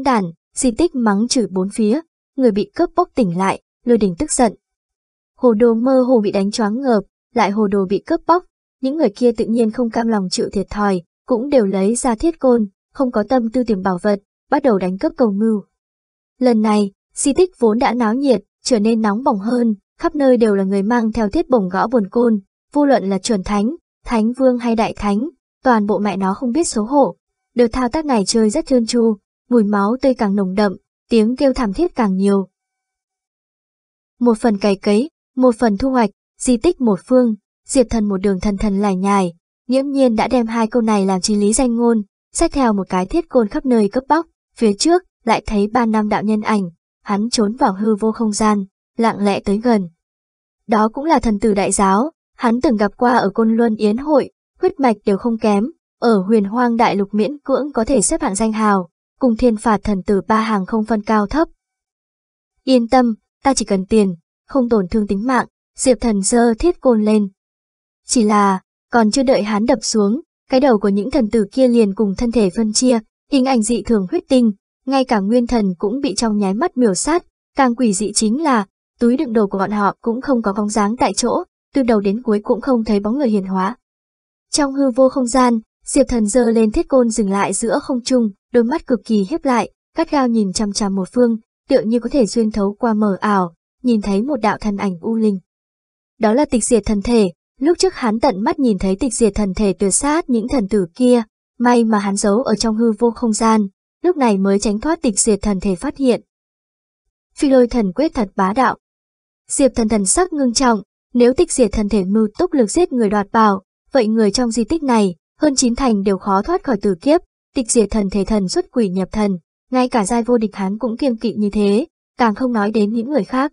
hỗn đàn, xin tích mắng chửi bốn phía, người bị cướp bóc tỉnh lại, lôi đình tức giận. Hồ đồ mơ hồ bị đánh choáng ngợp, lại hồ đồ bị cướp bóc, những người kia tự nhiên không cam lòng chịu thiệt thòi, cũng đều lấy ra thiết côn, không có tâm tư tìm bảo vật, bắt đầu đánh cướp cầu mưu. Lần này, xin tích vốn đã náo nhiệt, trở nên nóng bỏng hơn, khắp nơi đều là người mang theo thiết bổng gõ buồn côn, vô luận là chuẩn thánh, thánh vương hay đại thánh, toàn bộ mẹ nó không biết xấu hổ. Đợt thao tác này chơi rất trơn tru, mùi máu tươi càng nồng đậm, tiếng kêu thảm thiết càng nhiều. Một phần cày cấy, một phần thu hoạch, di tích một phương, diệt thần một đường thần thần lải nhải, nghiễm nhiên đã đem hai câu này làm chi lý danh ngôn, xét theo một cái thiết côn khắp nơi cấp bóc, phía trước lại thấy ba nam đạo nhân ảnh, hắn trốn vào hư vô không gian, lặng lẽ tới gần. Đó cũng là thần tử đại giáo, hắn từng gặp qua ở Côn Luân Yến hội, huyết mạch đều không kém, ở huyền hoang đại lục miễn cưỡng có thể xếp hạng danh hào, cùng thiên phạt thần tử ba hàng không phân cao thấp. Yên tâm, ta chỉ cần tiền, không tổn thương tính mạng, Diệp thần giơ thiết côn lên. Chỉ là, còn chưa đợi hắn đập xuống, cái đầu của những thần tử kia liền cùng thân thể phân chia, hình ảnh dị thường huyết tinh, ngay cả nguyên thần cũng bị trong nháy mắt miểu sát, càng quỷ dị chính là, túi đựng đồ của bọn họ cũng không có bóng dáng tại chỗ, từ đầu đến cuối cũng không thấy bóng người hiền hóa. Trong hư vô không gian, Diệp thần giơ lên thiết côn dừng lại giữa không trung, đôi mắt cực kỳ hiếp lại, gắt gao nhìn chăm chăm một phương, tựa như có thể xuyên thấu qua mờ ảo, nhìn thấy một đạo thân ảnh u linh. Đó là tịch diệt thần thể, lúc trước hắn tận mắt nhìn thấy tịch diệt thần thể tuyệt sát những thần tử kia, may mà hắn giấu ở trong hư vô không gian, lúc này mới tránh thoát tịch diệt thần thể phát hiện. Phi lôi thần quyết thật bá đạo. Diệp thần thần sắc ngưng trọng, nếu tịch diệt thần thể mưu túc lực giết người đoạt bảo, vậy người trong di tích này, hơn chín thành đều khó thoát khỏi tử kiếp, tịch diệt thần thể thần xuất quỷ nhập thần, ngay cả giai vô địch hắn cũng kiêng kỵ như thế, càng không nói đến những người khác.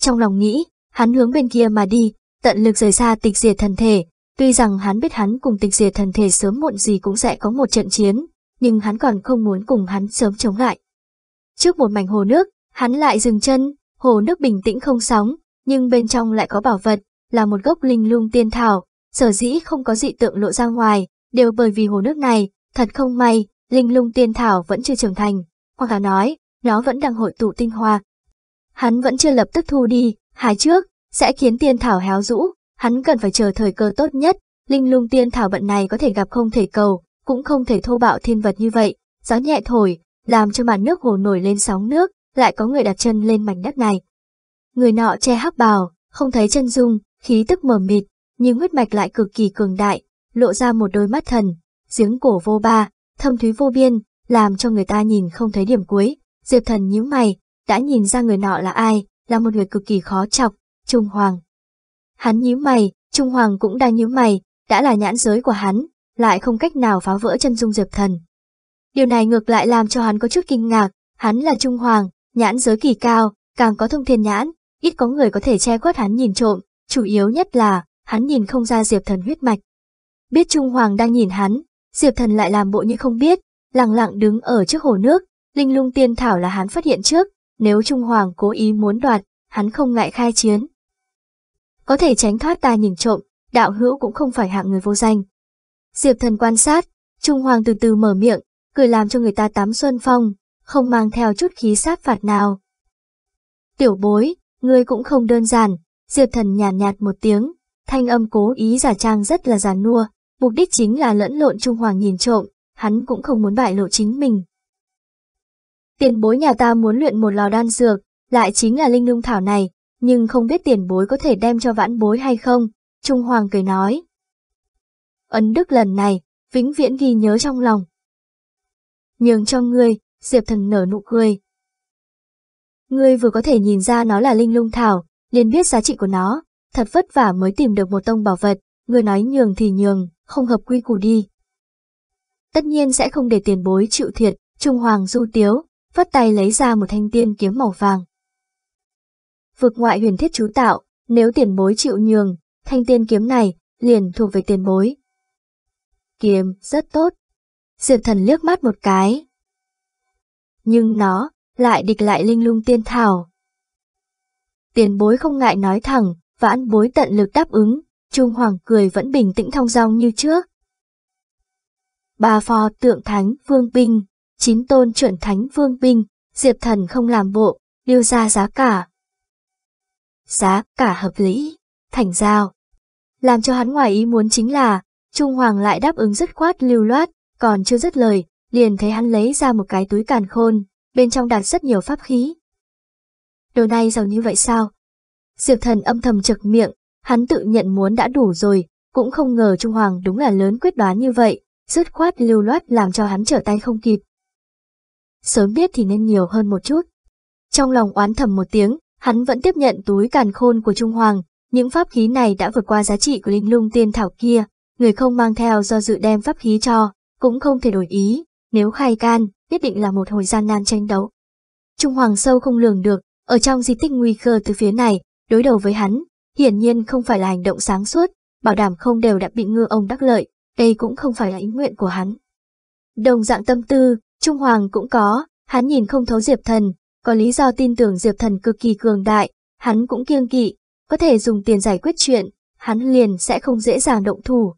Trong lòng nghĩ, hắn hướng bên kia mà đi, tận lực rời xa tịch diệt thần thể, tuy rằng hắn biết hắn cùng tịch diệt thần thể sớm muộn gì cũng sẽ có một trận chiến, nhưng hắn còn không muốn cùng hắn sớm chống lại. Trước một mảnh hồ nước, hắn lại dừng chân, hồ nước bình tĩnh không sóng, nhưng bên trong lại có bảo vật, là một gốc linh lung tiên thảo, sở dĩ không có dị tượng lộ ra ngoài, đều bởi vì hồ nước này, Thật không may, linh lung tiên thảo vẫn chưa trưởng thành, hoặc là nói, nó vẫn đang hội tụ tinh hoa. Hắn vẫn chưa lập tức thu đi, hái trước, sẽ khiến tiên thảo héo rũ, hắn cần phải chờ thời cơ tốt nhất, linh lung tiên thảo bận này có thể gặp không thể cầu, cũng không thể thô bạo thiên vật như vậy, gió nhẹ thổi, làm cho mặt nước hồ nổi lên sóng nước, lại có người đặt chân lên mảnh đất này. Người nọ che hắc bào, không thấy chân dung, khí tức mờ mịt, nhưng huyết mạch lại cực kỳ cường đại, lộ ra một đôi mắt thần, giếng cổ vô ba, thâm thúy vô biên, làm cho người ta nhìn không thấy điểm cuối. Diệp thần nhíu mày, đã nhìn ra người nọ là ai, là một người cực kỳ khó chọc, Trung Hoàng. Hắn nhíu mày, Trung Hoàng cũng đang nhíu mày, đã là nhãn giới của hắn, lại không cách nào phá vỡ chân dung Diệp thần. Điều này ngược lại làm cho hắn có chút kinh ngạc, hắn là Trung Hoàng, nhãn giới kỳ cao, càng có thông thiên nhãn, ít có người có thể che khuất hắn nhìn trộm, chủ yếu nhất là hắn nhìn không ra Diệp thần huyết mạch. Biết Trung Hoàng đang nhìn hắn, Diệp thần lại làm bộ như không biết, lặng lặng đứng ở trước hồ nước, linh lung tiên thảo là hắn phát hiện trước, nếu Trung Hoàng cố ý muốn đoạt, hắn không ngại khai chiến. Có thể tránh thoát ta nhìn trộm, đạo hữu cũng không phải hạng người vô danh. Diệp thần quan sát, Trung Hoàng từ từ mở miệng, cười làm cho người ta tắm xuân phong, không mang theo chút khí sát phạt nào. Tiểu bối, ngươi cũng không đơn giản, Diệp thần nhàn nhạt, nhạt một tiếng, thanh âm cố ý giả trang rất là giàn nua. Mục đích chính là lẫn lộn Trung Hoàng nhìn trộm, hắn cũng không muốn bại lộ chính mình. Tiền bối nhà ta muốn luyện một lò đan dược, lại chính là linh lung thảo này, nhưng không biết tiền bối có thể đem cho vãn bối hay không, Trung Hoàng cười nói. Ấn Đức lần này, vĩnh viễn ghi nhớ trong lòng. Nhường cho ngươi, Diệp Thần nở nụ cười. Ngươi vừa có thể nhìn ra nó là linh lung thảo, liền biết giá trị của nó, thật vất vả mới tìm được một tông bảo vật, ngươi nói nhường thì nhường không hợp quy củ đi. Tất nhiên sẽ không để tiền bối chịu thiệt, Trung Hoàng du tiếu, vất tay lấy ra một thanh tiên kiếm màu vàng. Vực ngoại huyền thiết chú tạo, nếu tiền bối chịu nhường, thanh tiên kiếm này liền thuộc về tiền bối. Kiếm rất tốt. Diệp thần liếc mắt một cái. Nhưng nó lại địch lại linh lung tiên thảo. Tiền bối không ngại nói thẳng, vãn bối tận lực đáp ứng, Trung Hoàng cười vẫn bình tĩnh thong dong như trước. Ba phò tượng thánh vương binh, chín tôn chuẩn thánh vương binh, diệp thần không làm bộ, đưa ra giá cả. Giá cả hợp lý, thành giao. Làm cho hắn ngoài ý muốn chính là, Trung Hoàng lại đáp ứng rất khoát lưu loát, còn chưa dứt lời, liền thấy hắn lấy ra một cái túi càn khôn, bên trong đặt rất nhiều pháp khí. Đồ này giàu như vậy sao? Diệp thần âm thầm chực miệng, Hắn tự nhận muốn đã đủ rồi, cũng không ngờ Trung Hoàng đúng là lớn quyết đoán như vậy, dứt khoát lưu loát làm cho hắn trở tay không kịp. Sớm biết thì nên nhiều hơn một chút. Trong lòng oán thầm một tiếng, hắn vẫn tiếp nhận túi càn khôn của Trung Hoàng, những pháp khí này đã vượt qua giá trị của linh lung tiên thảo kia, người không mang theo do dự đem pháp khí cho, cũng không thể đổi ý, nếu khai can, nhất định là một hồi gian nan tranh đấu. Trung Hoàng sâu không lường được, ở trong di tích nguy cơ từ phía này, đối đầu với hắn, hiển nhiên không phải là hành động sáng suốt, bảo đảm không đều đã bị ngư ông đắc lợi, đây cũng không phải là ý nguyện của hắn. Đồng dạng tâm tư, Trung Hoàng cũng có, hắn nhìn không thấu Diệp Thần, có lý do tin tưởng Diệp Thần cực kỳ cường đại, hắn cũng kiêng kỵ, có thể dùng tiền giải quyết chuyện, hắn liền sẽ không dễ dàng động thủ.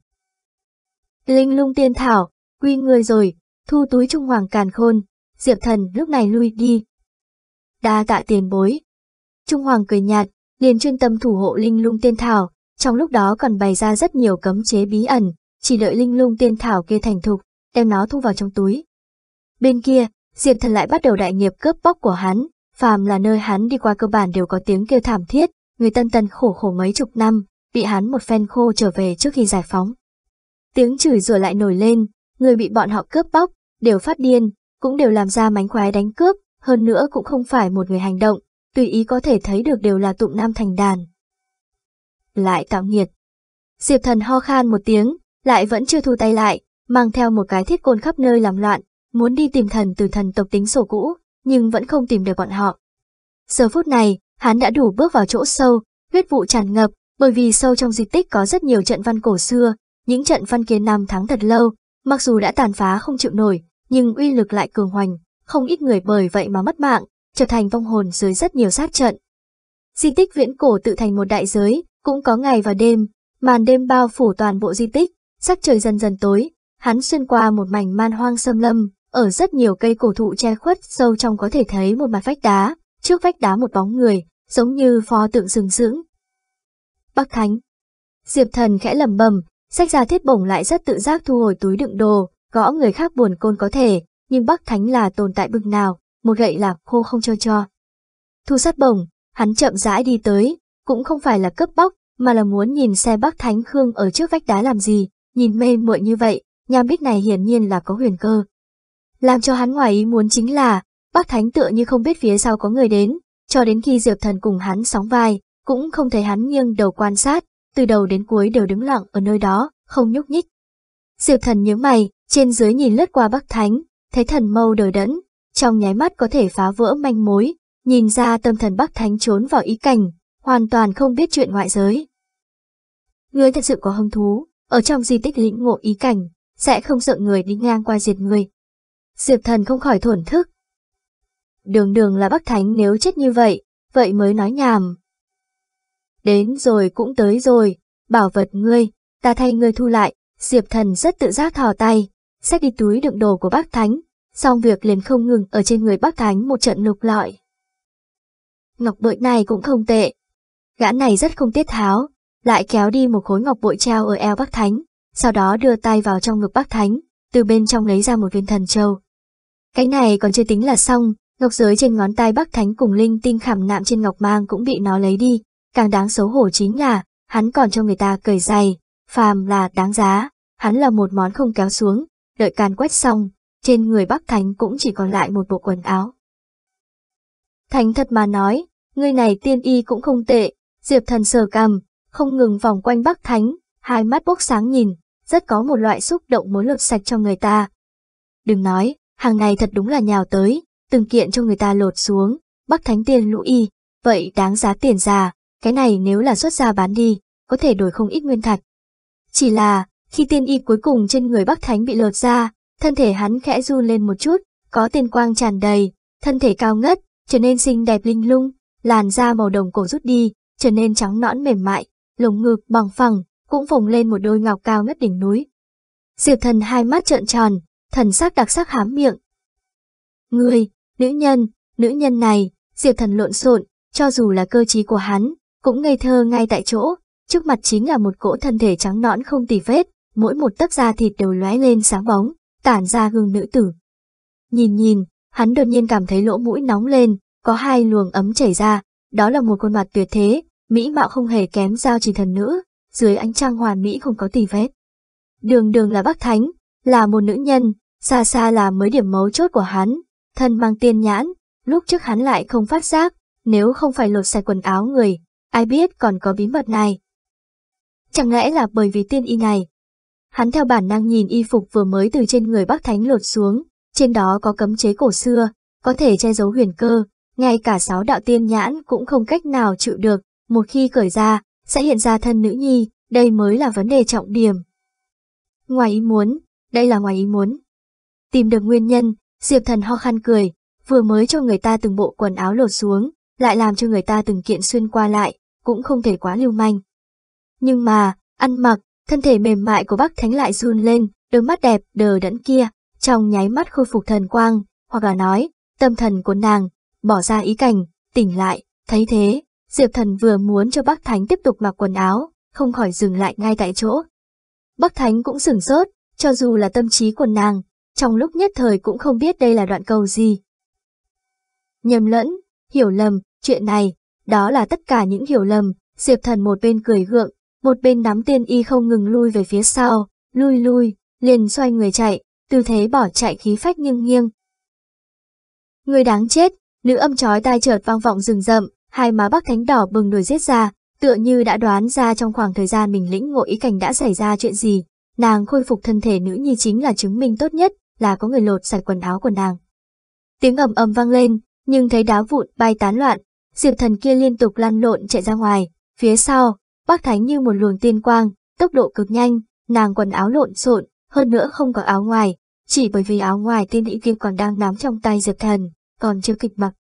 Linh lung tiên thảo, quy người rồi, thu túi Trung Hoàng càn khôn, Diệp Thần lúc này lui đi. Đa tạ tiền bối. Trung Hoàng cười nhạt, liền chuyên tâm thủ hộ linh lung tiên thảo, trong lúc đó còn bày ra rất nhiều cấm chế bí ẩn, chỉ đợi linh lung tiên thảo kia thành thục, đem nó thu vào trong túi. Bên kia, Diệp Thần lại bắt đầu đại nghiệp cướp bóc của hắn, phàm là nơi hắn đi qua cơ bản đều có tiếng kêu thảm thiết, người tân tân khổ khổ mấy chục năm, bị hắn một phen khô trở về trước khi giải phóng. Tiếng chửi rủa lại nổi lên, người bị bọn họ cướp bóc, đều phát điên, cũng đều làm ra mánh khóe đánh cướp, hơn nữa cũng không phải một người hành động, tùy ý có thể thấy được đều là tụng nam thành đàn. Lại tạo nghiệt. Diệp thần ho khan một tiếng, lại vẫn chưa thu tay lại, mang theo một cái thiết côn khắp nơi làm loạn, muốn đi tìm thần từ thần tộc tính sổ cũ, nhưng vẫn không tìm được bọn họ. Giờ phút này, hắn đã đủ bước vào chỗ sâu, huyết vụ tràn ngập, bởi vì sâu trong di tích có rất nhiều trận văn cổ xưa, những trận văn kia năm tháng thật lâu, mặc dù đã tàn phá không chịu nổi, nhưng uy lực lại cường hoành, không ít người bởi vậy mà mất mạng, trở thành vong hồn dưới rất nhiều sát trận. Di tích viễn cổ tự thành một đại giới, cũng có ngày và đêm, màn đêm bao phủ toàn bộ di tích, sắc trời dần dần tối, hắn xuyên qua một mảnh man hoang xâm lâm, ở rất nhiều cây cổ thụ che khuất sâu trong có thể thấy một mặt vách đá, trước vách đá một bóng người, giống như pho tượng sừng sững. Bắc Thánh Diệp thần khẽ lẩm bẩm, sách ra thiết bổng lại rất tự giác thu hồi túi đựng đồ, gõ người khác buồn côn có thể, nhưng Bắc Thánh là tồn tại bực nào, một gậy là khô không cho cho. Thu sát bổng, hắn chậm rãi đi tới, cũng không phải là cướp bóc, mà là muốn nhìn xe Bắc Thánh Khương ở trước vách đá làm gì, nhìn mê muội như vậy, nham bích này hiển nhiên là có huyền cơ. Làm cho hắn ngoài ý muốn chính là, Bắc Thánh tựa như không biết phía sau có người đến, cho đến khi Diệp Thần cùng hắn sóng vai, cũng không thấy hắn nghiêng đầu quan sát, từ đầu đến cuối đều đứng lặng ở nơi đó, không nhúc nhích. Diệp Thần nhớ mày, trên dưới nhìn lướt qua Bắc Thánh, thấy thần mâu đời đẫn, trong nháy mắt có thể phá vỡ manh mối, nhìn ra tâm thần Bắc Thánh trốn vào ý cảnh, hoàn toàn không biết chuyện ngoại giới. Người thật sự có hứng thú, ở trong di tích lĩnh ngộ ý cảnh, sẽ không sợ người đi ngang qua diệt người. Diệp thần không khỏi thổn thức. Đường đường là Bắc Thánh nếu chết như vậy, vậy mới nói nhảm. Đến rồi cũng tới rồi, bảo vật ngươi, ta thay ngươi thu lại, Diệp thần rất tự giác thò tay, xách đi túi đựng đồ của Bắc Thánh, xong việc liền không ngừng ở trên người bác thánh một trận lục lọi. Ngọc bội này cũng không tệ. Gã này rất không tiết tháo, lại kéo đi một khối ngọc bội treo ở eo bác thánh, sau đó đưa tay vào trong ngực bác thánh, từ bên trong lấy ra một viên thần châu. Cái này còn chưa tính là xong, ngọc giới trên ngón tay bác thánh cùng linh tinh khảm nạm trên ngọc mang cũng bị nó lấy đi, càng đáng xấu hổ chính là hắn còn cho người ta cởi giày, phàm là đáng giá, hắn là một món không kéo xuống, đợi càn quét xong, trên người Bắc Thánh cũng chỉ còn lại một bộ quần áo. Thánh thật mà nói, người này tiên y cũng không tệ, Diệp thần sờ cằm, không ngừng vòng quanh Bắc Thánh, hai mắt bốc sáng nhìn, rất có một loại xúc động muốn lột sạch cho người ta. Đừng nói, hàng này thật đúng là nhào tới, từng kiện cho người ta lột xuống, Bắc Thánh tiên lũ y, vậy đáng giá tiền già, cái này nếu là xuất ra bán đi, có thể đổi không ít nguyên thạch. Chỉ là, khi tiên y cuối cùng trên người Bắc Thánh bị lột ra, thân thể hắn khẽ run lên một chút, có tiên quang tràn đầy, thân thể cao ngất, trở nên xinh đẹp linh lung, làn da màu đồng cổ rút đi, trở nên trắng nõn mềm mại, lồng ngực bằng phẳng, cũng phồng lên một đôi ngọc cao ngất đỉnh núi. Diệp thần hai mắt trợn tròn, thần sắc đặc sắc hám miệng. Người, nữ nhân, nữ nhân này, diệp thần lộn xộn, cho dù là cơ trí của hắn, cũng ngây thơ ngay tại chỗ, trước mặt chính là một cỗ thân thể trắng nõn không tì vết, mỗi một tấc da thịt đều lóe lên sáng bóng, tản ra gương nữ tử. Nhìn nhìn, hắn đột nhiên cảm thấy lỗ mũi nóng lên, có hai luồng ấm chảy ra, đó là một khuôn mặt tuyệt thế, mỹ mạo không hề kém giao chỉ thần nữ, dưới ánh trăng hoàn mỹ không có tì vết. Đường đường là bác thánh, là một nữ nhân, xa xa là mới điểm mấu chốt của hắn, thân mang tiên nhãn, lúc trước hắn lại không phát giác, nếu không phải lột sạch quần áo người, ai biết còn có bí mật này. Chẳng lẽ là bởi vì tiên y này, Hắn theo bản năng nhìn y phục vừa mới từ trên người Bắc Thánh lột xuống, trên đó có cấm chế cổ xưa, có thể che giấu huyền cơ, ngay cả sáu đạo tiên nhãn cũng không cách nào chịu được, một khi cởi ra, sẽ hiện ra thân nữ nhi, đây mới là vấn đề trọng điểm. Ngoài ý muốn, đây là ngoài ý muốn. Tìm được nguyên nhân, Diệp Thần ho khăn cười, vừa mới cho người ta từng bộ quần áo lột xuống, lại làm cho người ta từng kiện xuyên qua lại, cũng không thể quá lưu manh. Nhưng mà, ăn mặc, Thân thể mềm mại của bác thánh lại run lên, đôi mắt đẹp đờ đẫn kia, trong nháy mắt khôi phục thần quang, hoặc là nói, tâm thần của nàng, bỏ ra ý cảnh, tỉnh lại, thấy thế, Diệp thần vừa muốn cho bác thánh tiếp tục mặc quần áo, không khỏi dừng lại ngay tại chỗ. Bác thánh cũng sửng sốt, cho dù là tâm trí của nàng, trong lúc nhất thời cũng không biết đây là đoạn câu gì. Nhầm lẫn, hiểu lầm, chuyện này, đó là tất cả những hiểu lầm, Diệp thần một bên cười gượng, một bên đám tiên y không ngừng lui về phía sau, lui lui, liền xoay người chạy, tư thế bỏ chạy khí phách nghiêng nghiêng. Người đáng chết, nữ âm chói tai chợt vang vọng rừng rậm, hai má bác thánh đỏ bừng đuổi giết ra, tựa như đã đoán ra trong khoảng thời gian mình lĩnh ngộ ý cảnh đã xảy ra chuyện gì, nàng khôi phục thân thể nữ nhi chính là chứng minh tốt nhất, là có người lột sạch quần áo của nàng. Tiếng ầm ầm vang lên, nhưng thấy đá vụn bay tán loạn, diệp thần kia liên tục lăn lộn chạy ra ngoài, phía sau, Bác Thánh như một luồng tiên quang, tốc độ cực nhanh, nàng quần áo lộn xộn, hơn nữa không có áo ngoài, chỉ bởi vì áo ngoài tiên ý kia còn đang nắm trong tay Diệp Thần, còn chưa kịp mặc.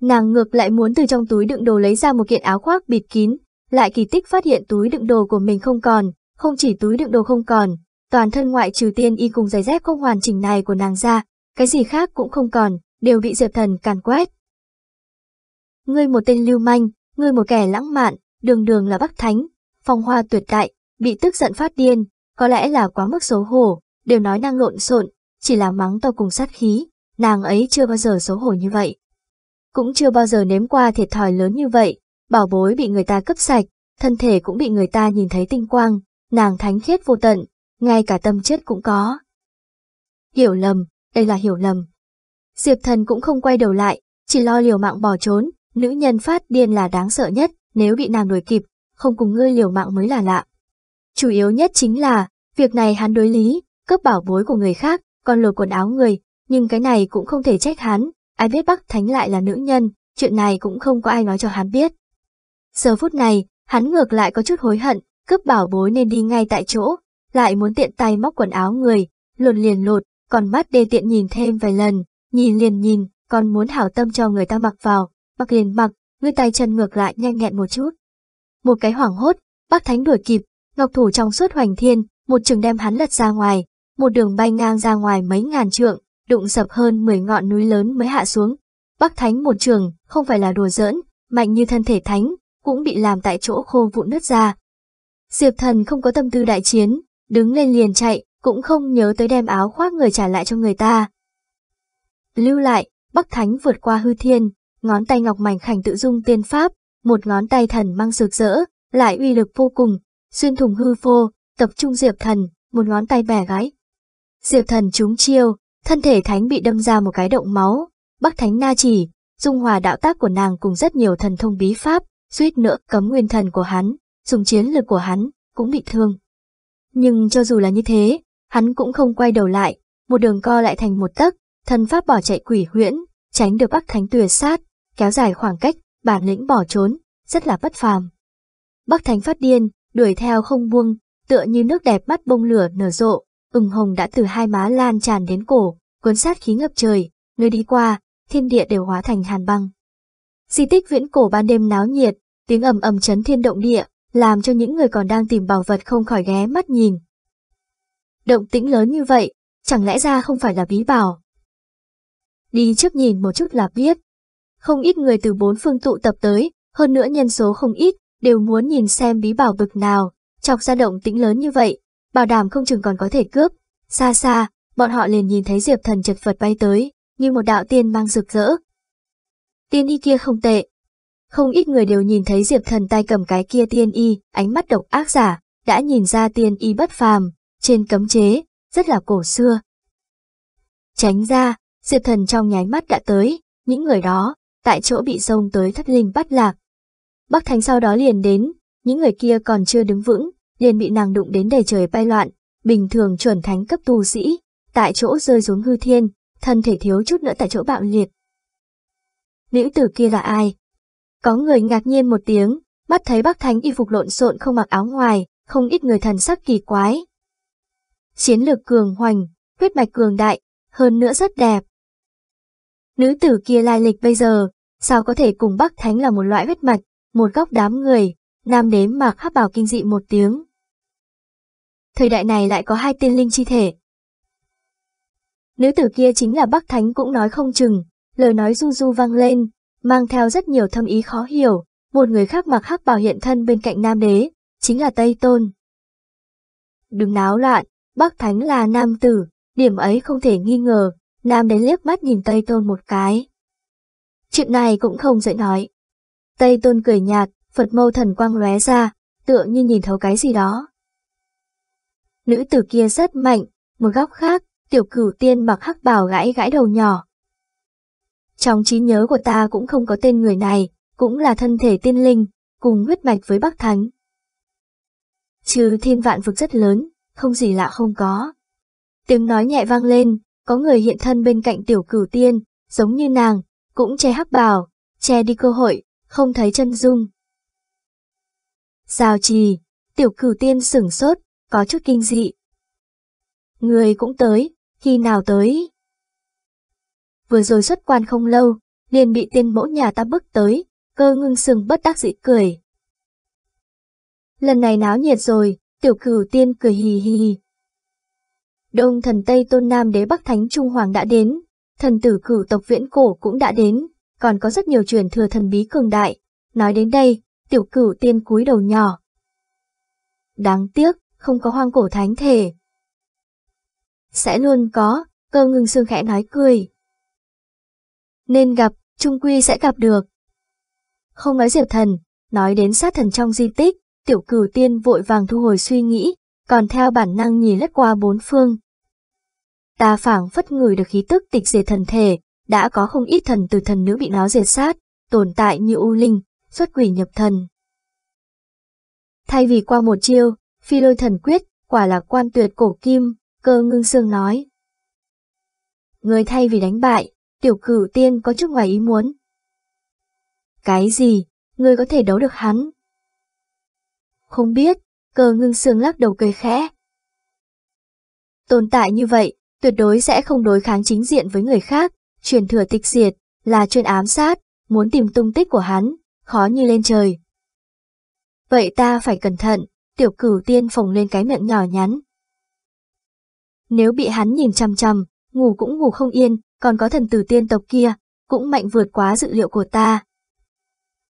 Nàng ngược lại muốn từ trong túi đựng đồ lấy ra một kiện áo khoác bịt kín, lại kỳ tích phát hiện túi đựng đồ của mình không còn, không chỉ túi đựng đồ không còn, toàn thân ngoại trừ tiên y cùng giày dép không hoàn chỉnh này của nàng ra, cái gì khác cũng không còn, đều bị Diệp Thần càn quét. Ngươi một tên lưu manh, ngươi một kẻ lãng mạn, đường đường là Bắc Thánh, phong hoa tuyệt đại, bị tức giận phát điên, có lẽ là quá mức xấu hổ, đều nói năng lộn xộn, chỉ là mắng to cùng sát khí, nàng ấy chưa bao giờ xấu hổ như vậy. Cũng chưa bao giờ nếm qua thiệt thòi lớn như vậy, bảo bối bị người ta cấp sạch, thân thể cũng bị người ta nhìn thấy tinh quang, nàng thánh khiết vô tận, ngay cả tâm chất cũng có. Hiểu lầm, đây là hiểu lầm. Diệp thần cũng không quay đầu lại, chỉ lo liều mạng bỏ trốn, nữ nhân phát điên là đáng sợ nhất, nếu bị nàng đuổi kịp, không cùng ngươi liều mạng mới là lạ. Chủ yếu nhất chính là, việc này hắn đối lý, cướp bảo bối của người khác, còn lột quần áo người, nhưng cái này cũng không thể trách hắn, ai biết Bắc Thánh lại là nữ nhân, chuyện này cũng không có ai nói cho hắn biết. Giờ phút này, hắn ngược lại có chút hối hận, cướp bảo bối nên đi ngay tại chỗ, lại muốn tiện tay móc quần áo người, lột liền lột, còn mắt đê tiện nhìn thêm vài lần, nhìn liền nhìn, còn muốn hảo tâm cho người ta mặc vào, mặc liền mặc, Nguyên tay chân ngược lại nhanh nhẹn một chút. Một cái hoảng hốt, bác thánh đuổi kịp, ngọc thủ trong suốt hoành thiên, một trường đem hắn lật ra ngoài, một đường bay ngang ra ngoài mấy ngàn trượng, đụng sập hơn 10 ngọn núi lớn mới hạ xuống. Bác thánh một trường, không phải là đùa giỡn, mạnh như thân thể thánh, cũng bị làm tại chỗ khô vụn nứt ra. Diệp thần không có tâm tư đại chiến, đứng lên liền chạy, cũng không nhớ tới đem áo khoác người trả lại cho người ta. Lưu lại, Bắc Thánh vượt qua hư thiên, ngón tay ngọc mảnh khảnh tự dung tiên pháp, một ngón tay thần mang rực rỡ, lại uy lực vô cùng, xuyên thủng hư phô tập trung Diệp Thần, một ngón tay bẻ gái Diệp Thần trúng chiêu, thân thể thánh bị đâm ra một cái động máu, Bắc Thánh Na chỉ, dung hòa đạo tác của nàng cùng rất nhiều thần thông bí pháp, suýt nữa cấm nguyên thần của hắn, dùng chiến lực của hắn, cũng bị thương. Nhưng cho dù là như thế, hắn cũng không quay đầu lại, một đường co lại thành một tấc, thần pháp bỏ chạy quỷ huyễn, tránh được Bắc Thánh tuyệt sát, kéo dài khoảng cách, bản lĩnh bỏ trốn, rất là bất phàm. Bắc Thánh phát điên, đuổi theo không buông, tựa như nước đẹp mắt bông lửa nở rộ, ửng hồng đã từ hai má lan tràn đến cổ, cuốn sát khí ngập trời, nơi đi qua, thiên địa đều hóa thành hàn băng. Di tích viễn cổ ban đêm náo nhiệt, tiếng ầm ầm chấn thiên động địa, làm cho những người còn đang tìm bảo vật không khỏi ghé mắt nhìn. Động tĩnh lớn như vậy, chẳng lẽ ra không phải là bí bảo? Đi trước nhìn một chút là biết, không ít người từ bốn phương tụ tập tới, hơn nữa nhân số không ít, đều muốn nhìn xem bí bảo bực nào, chọc ra động tĩnh lớn như vậy, bảo đảm không chừng còn có thể cướp. Xa xa, bọn họ liền nhìn thấy Diệp Thần chật vật bay tới, như một đạo tiên mang rực rỡ. Tiên y kia không tệ. Không ít người đều nhìn thấy Diệp Thần tay cầm cái kia tiên y, ánh mắt độc ác giả, đã nhìn ra tiên y bất phàm, trên cấm chế, rất là cổ xưa. Tránh ra, Diệp Thần trong nháy mắt đã tới, những người đó, tại chỗ bị sông tới thất linh bắt lạc. Bắc Thánh sau đó liền đến, những người kia còn chưa đứng vững, liền bị nàng đụng đến đầy trời bay loạn, bình thường chuẩn thánh cấp tu sĩ, tại chỗ rơi xuống hư thiên, thân thể thiếu chút nữa tại chỗ bạo liệt. Nữ tử kia là ai? Có người ngạc nhiên một tiếng, bắt thấy bác thánh y phục lộn xộn không mặc áo ngoài, không ít người thần sắc kỳ quái. Chiến lược cường hoành, huyết mạch cường đại, hơn nữa rất đẹp. Nữ tử kia lai lịch bây giờ, sao có thể cùng Bắc Thánh là một loại huyết mạch, một góc đám người, nam đếm mạc hắc bảo kinh dị một tiếng. Thời đại này lại có hai tiên linh chi thể. Nữ tử kia chính là Bắc Thánh cũng nói không chừng, lời nói du du vang lên, mang theo rất nhiều thâm ý khó hiểu, một người khác mặc hắc bảo hiện thân bên cạnh nam đế, chính là Tây Tôn. Đừng náo loạn, Bắc Thánh là nam tử, điểm ấy không thể nghi ngờ, nam đế liếc mắt nhìn Tây Tôn một cái chuyện này cũng không dễ nói. Tây Tôn cười nhạt, Phật mâu thần quang lóe ra, tựa như nhìn thấu cái gì đó. Nữ tử kia rất mạnh, một góc khác, tiểu cửu tiên mặc hắc bào gãi gãi đầu nhỏ. Trong trí nhớ của ta cũng không có tên người này, cũng là thân thể tiên linh, cùng huyết mạch với Bắc Thánh. Trừ thiên vạn vực rất lớn, không gì lạ không có. Tiếng nói nhẹ vang lên, có người hiện thân bên cạnh tiểu cửu tiên, giống như nàng, cũng che hắc bào, che đi cơ hội, không thấy chân dung. Giao trì, tiểu cửu tiên sửng sốt, có chút kinh dị. Người cũng tới, khi nào tới? Vừa rồi xuất quan không lâu, liền bị tiên mẫu nhà ta bức tới, cơ ngưng sừng bất đắc dĩ cười. Lần này náo nhiệt rồi, tiểu cửu tiên cười hì hì. Đông thần Tây Tôn Nam Đế Bắc Thánh Trung Hoàng đã đến, thần tử cửu tộc viễn cổ cũng đã đến, còn có rất nhiều truyền thừa thần bí cường đại. Nói đến đây, tiểu cửu tiên cúi đầu nhỏ. Đáng tiếc, không có hoang cổ thánh thể. Sẽ luôn có, cơ ngưng xương khẽ nói cười. Nên gặp, trung quy sẽ gặp được. Không nói diệp thần, nói đến sát thần trong di tích, tiểu cửu tiên vội vàng thu hồi suy nghĩ, còn theo bản năng nhìn lướt qua bốn phương, ta phảng phất người được khí tức tịch diệt thần thể, đã có không ít thần từ thần nữ bị nó diệt sát, tồn tại như u linh, xuất quỷ nhập thần. Thay vì qua một chiêu, phi lôi thần quyết, quả là quan tuyệt cổ kim, cơ ngưng xương nói. Người thay vì đánh bại, tiểu cửu tiên có chút ngoài ý muốn. Cái gì, người có thể đấu được hắn? Không biết, cơ ngưng xương lắc đầu cười khẽ. Tồn tại như vậy, tuyệt đối sẽ không đối kháng chính diện với người khác, truyền thừa tịch diệt, là chuyên ám sát, muốn tìm tung tích của hắn, khó như lên trời. Vậy ta phải cẩn thận, tiểu cửu tiên phồng lên cái miệng nhỏ nhắn. Nếu bị hắn nhìn chăm chăm, ngủ cũng ngủ không yên, còn có thần tử tiên tộc kia, cũng mạnh vượt quá dự liệu của ta.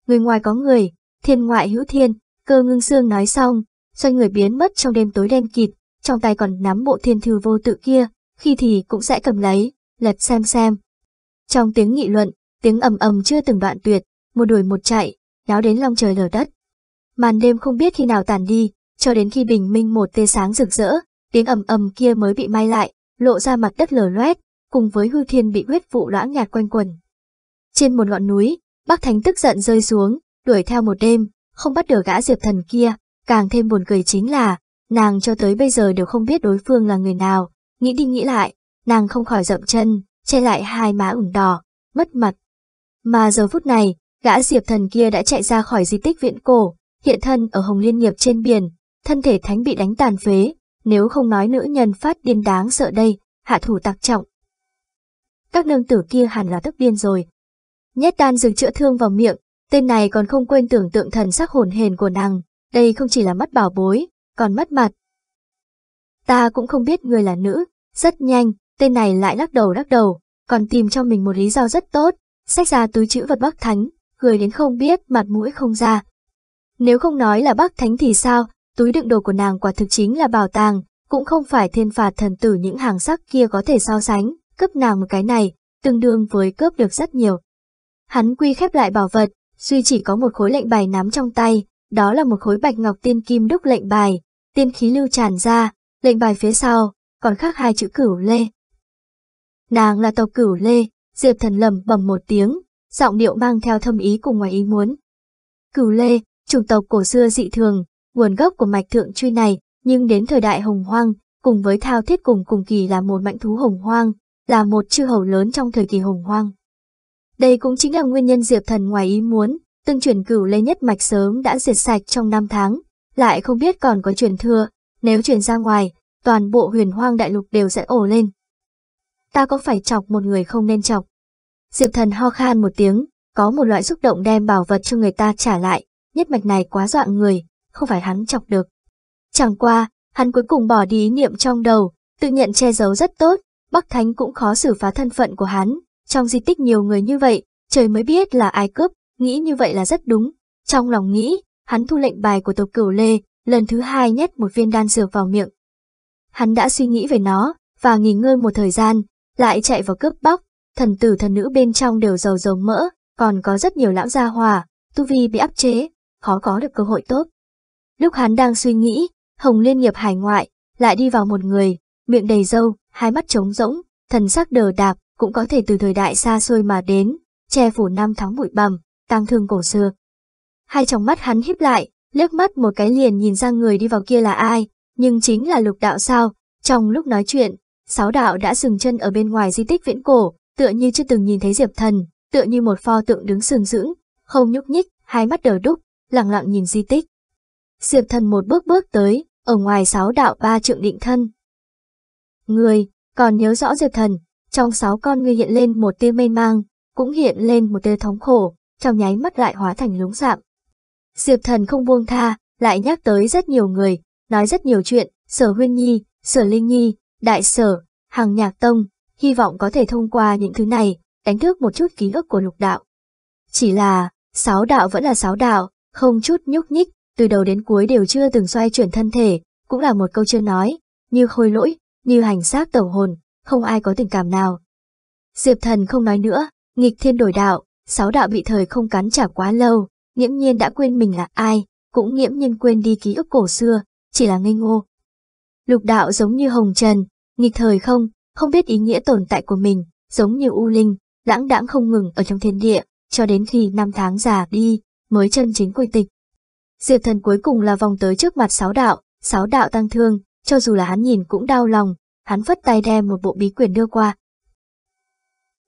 Người ngoài có người, thiên ngoại hữu thiên, cơ ngưng xương nói xong, xoay người biến mất trong đêm tối đen kịt, trong tay còn nắm bộ thiên thư vô tự kia, khi thì cũng sẽ cầm lấy, lật xem xem. Trong tiếng nghị luận, tiếng ầm ầm chưa từng đoạn tuyệt, một đuổi một chạy, náo đến long trời lở đất. Màn đêm không biết khi nào tàn đi, cho đến khi bình minh một tê sáng rực rỡ, tiếng ầm ầm kia mới bị mai lại, lộ ra mặt đất lở loét, cùng với hư thiên bị huyết vụ loãng nhạt quanh quần. Trên một ngọn núi, Bắc Thánh tức giận rơi xuống, đuổi theo một đêm, không bắt được gã diệp thần kia, càng thêm buồn cười chính là, nàng cho tới bây giờ đều không biết đối phương là người nào, Nghĩ đi nghĩ lại, nàng không khỏi dậm chân, che lại hai má ửng đỏ, mất mặt. Mà giờ phút này, gã diệp thần kia đã chạy ra khỏi di tích viện cổ, hiện thân ở Hồng Liên Nghiệp trên biển, thân thể thánh bị đánh tàn phế, nếu không nói nữ nhân phát điên đáng sợ đây, hạ thủ tạc trọng. Các nương tử kia hẳn là tức điên rồi. Nhét đan dừng chữa thương vào miệng, tên này còn không quên tưởng tượng thần sắc hồn hền của nàng, đây không chỉ là mắt bảo bối, còn mất mặt. Ta cũng không biết người là nữ, rất nhanh, tên này lại lắc đầu lắc đầu, còn tìm cho mình một lý do rất tốt, sách ra túi chữ vật Bắc Thánh, cười đến không biết mặt mũi không ra. Nếu không nói là Bắc Thánh thì sao, túi đựng đồ của nàng quả thực chính là bảo tàng, cũng không phải thiên phạt thần tử những hàng sắc kia có thể so sánh, cướp nàng một cái này, tương đương với cướp được rất nhiều. Hắn quy khép lại bảo vật, duy chỉ có một khối lệnh bài nắm trong tay, đó là một khối bạch ngọc tiên kim đúc lệnh bài, tiên khí lưu tràn ra, lệnh bài phía sau, còn khác hai chữ cửu lê. Nàng là tộc cửu lê, Diệp Thần lầm bầm một tiếng, giọng điệu mang theo thâm ý cùng ngoài ý muốn. Cửu lê, chủng tộc cổ xưa dị thường, nguồn gốc của mạch thượng truy này, nhưng đến thời đại hồng hoang, cùng với thao thiết cùng cùng kỳ là một mạnh thú hồng hoang, là một chư hầu lớn trong thời kỳ hồng hoang. Đây cũng chính là nguyên nhân Diệp Thần ngoài ý muốn, tương truyền cửu lê nhất mạch sớm đã diệt sạch trong năm tháng, lại không biết còn có truyền thừa, nếu truyền ra ngoài, toàn bộ huyền hoang đại lục đều sẽ ổ lên. Ta có phải chọc một người không nên chọc? Diệp thần ho khan một tiếng, có một loại xúc động đem bảo vật cho người ta trả lại, nhất mạch này quá dọa người, không phải hắn chọc được. Chẳng qua, hắn cuối cùng bỏ đi ý niệm trong đầu, tự nhận che giấu rất tốt, Bắc Thánh cũng khó xử phá thân phận của hắn, trong di tích nhiều người như vậy, trời mới biết là ai cướp, nghĩ như vậy là rất đúng. Trong lòng nghĩ, hắn thu lệnh bài của tộc cửu lê, lần thứ hai nhét một viên đan dược vào miệng, hắn đã suy nghĩ về nó, và nghỉ ngơi một thời gian, lại chạy vào cướp bóc, thần tử thần nữ bên trong đều giàu dầu mỡ, còn có rất nhiều lão gia hòa, tu vi bị áp chế, khó có được cơ hội tốt. Lúc hắn đang suy nghĩ, Hồng Liên nghiệp hải ngoại, lại đi vào một người, miệng đầy dâu, hai mắt trống rỗng, thần sắc đờ đạp, cũng có thể từ thời đại xa xôi mà đến, che phủ năm tháng bụi bầm, tăng thương cổ xưa. Hai tròng mắt hắn híp lại, liếc mắt một cái liền nhìn ra người đi vào kia là ai, nhưng chính là lục đạo sao. Trong lúc nói chuyện, sáu đạo đã dừng chân ở bên ngoài di tích viễn cổ, tựa như chưa từng nhìn thấy Diệp Thần, tựa như một pho tượng đứng sừng sững, không nhúc nhích, hai mắt đờ đúc, lặng lặng nhìn di tích. Diệp Thần một bước bước tới, ở ngoài sáu đạo ba trượng định thân. Người, còn nhớ rõ Diệp Thần, trong sáu con người hiện lên một tia mê mang, cũng hiện lên một tia thống khổ, trong nháy mắt lại hóa thành lúng dạng. Diệp Thần không buông tha, lại nhắc tới rất nhiều người, nói rất nhiều chuyện, sở huyên nhi, sở linh nhi, đại sở, hàng nhạc tông, hy vọng có thể thông qua những thứ này, đánh thức một chút ký ức của lục đạo. Chỉ là, sáu đạo vẫn là sáu đạo, không chút nhúc nhích, từ đầu đến cuối đều chưa từng xoay chuyển thân thể, cũng là một câu chưa nói, như khôi lỗi, như hành xác tẩu hồn, không ai có tình cảm nào. Diệp thần không nói nữa, nghịch thiên đổi đạo, sáu đạo bị thời không cắn trả quá lâu, nghiễm nhiên đã quên mình là ai, cũng nghiễm nhiên quên đi ký ức cổ xưa, chỉ là ngây ngô. Lục đạo giống như hồng trần, nghịch thời không, không biết ý nghĩa tồn tại của mình, giống như u linh, lãng đãng không ngừng ở trong thiên địa, cho đến khi năm tháng già đi, mới chân chính quy tịch. Diệp thần cuối cùng là vòng tới trước mặt sáu đạo, sáu đạo tăng thương, cho dù là hắn nhìn cũng đau lòng, hắn phất tay đem một bộ bí quyển đưa qua.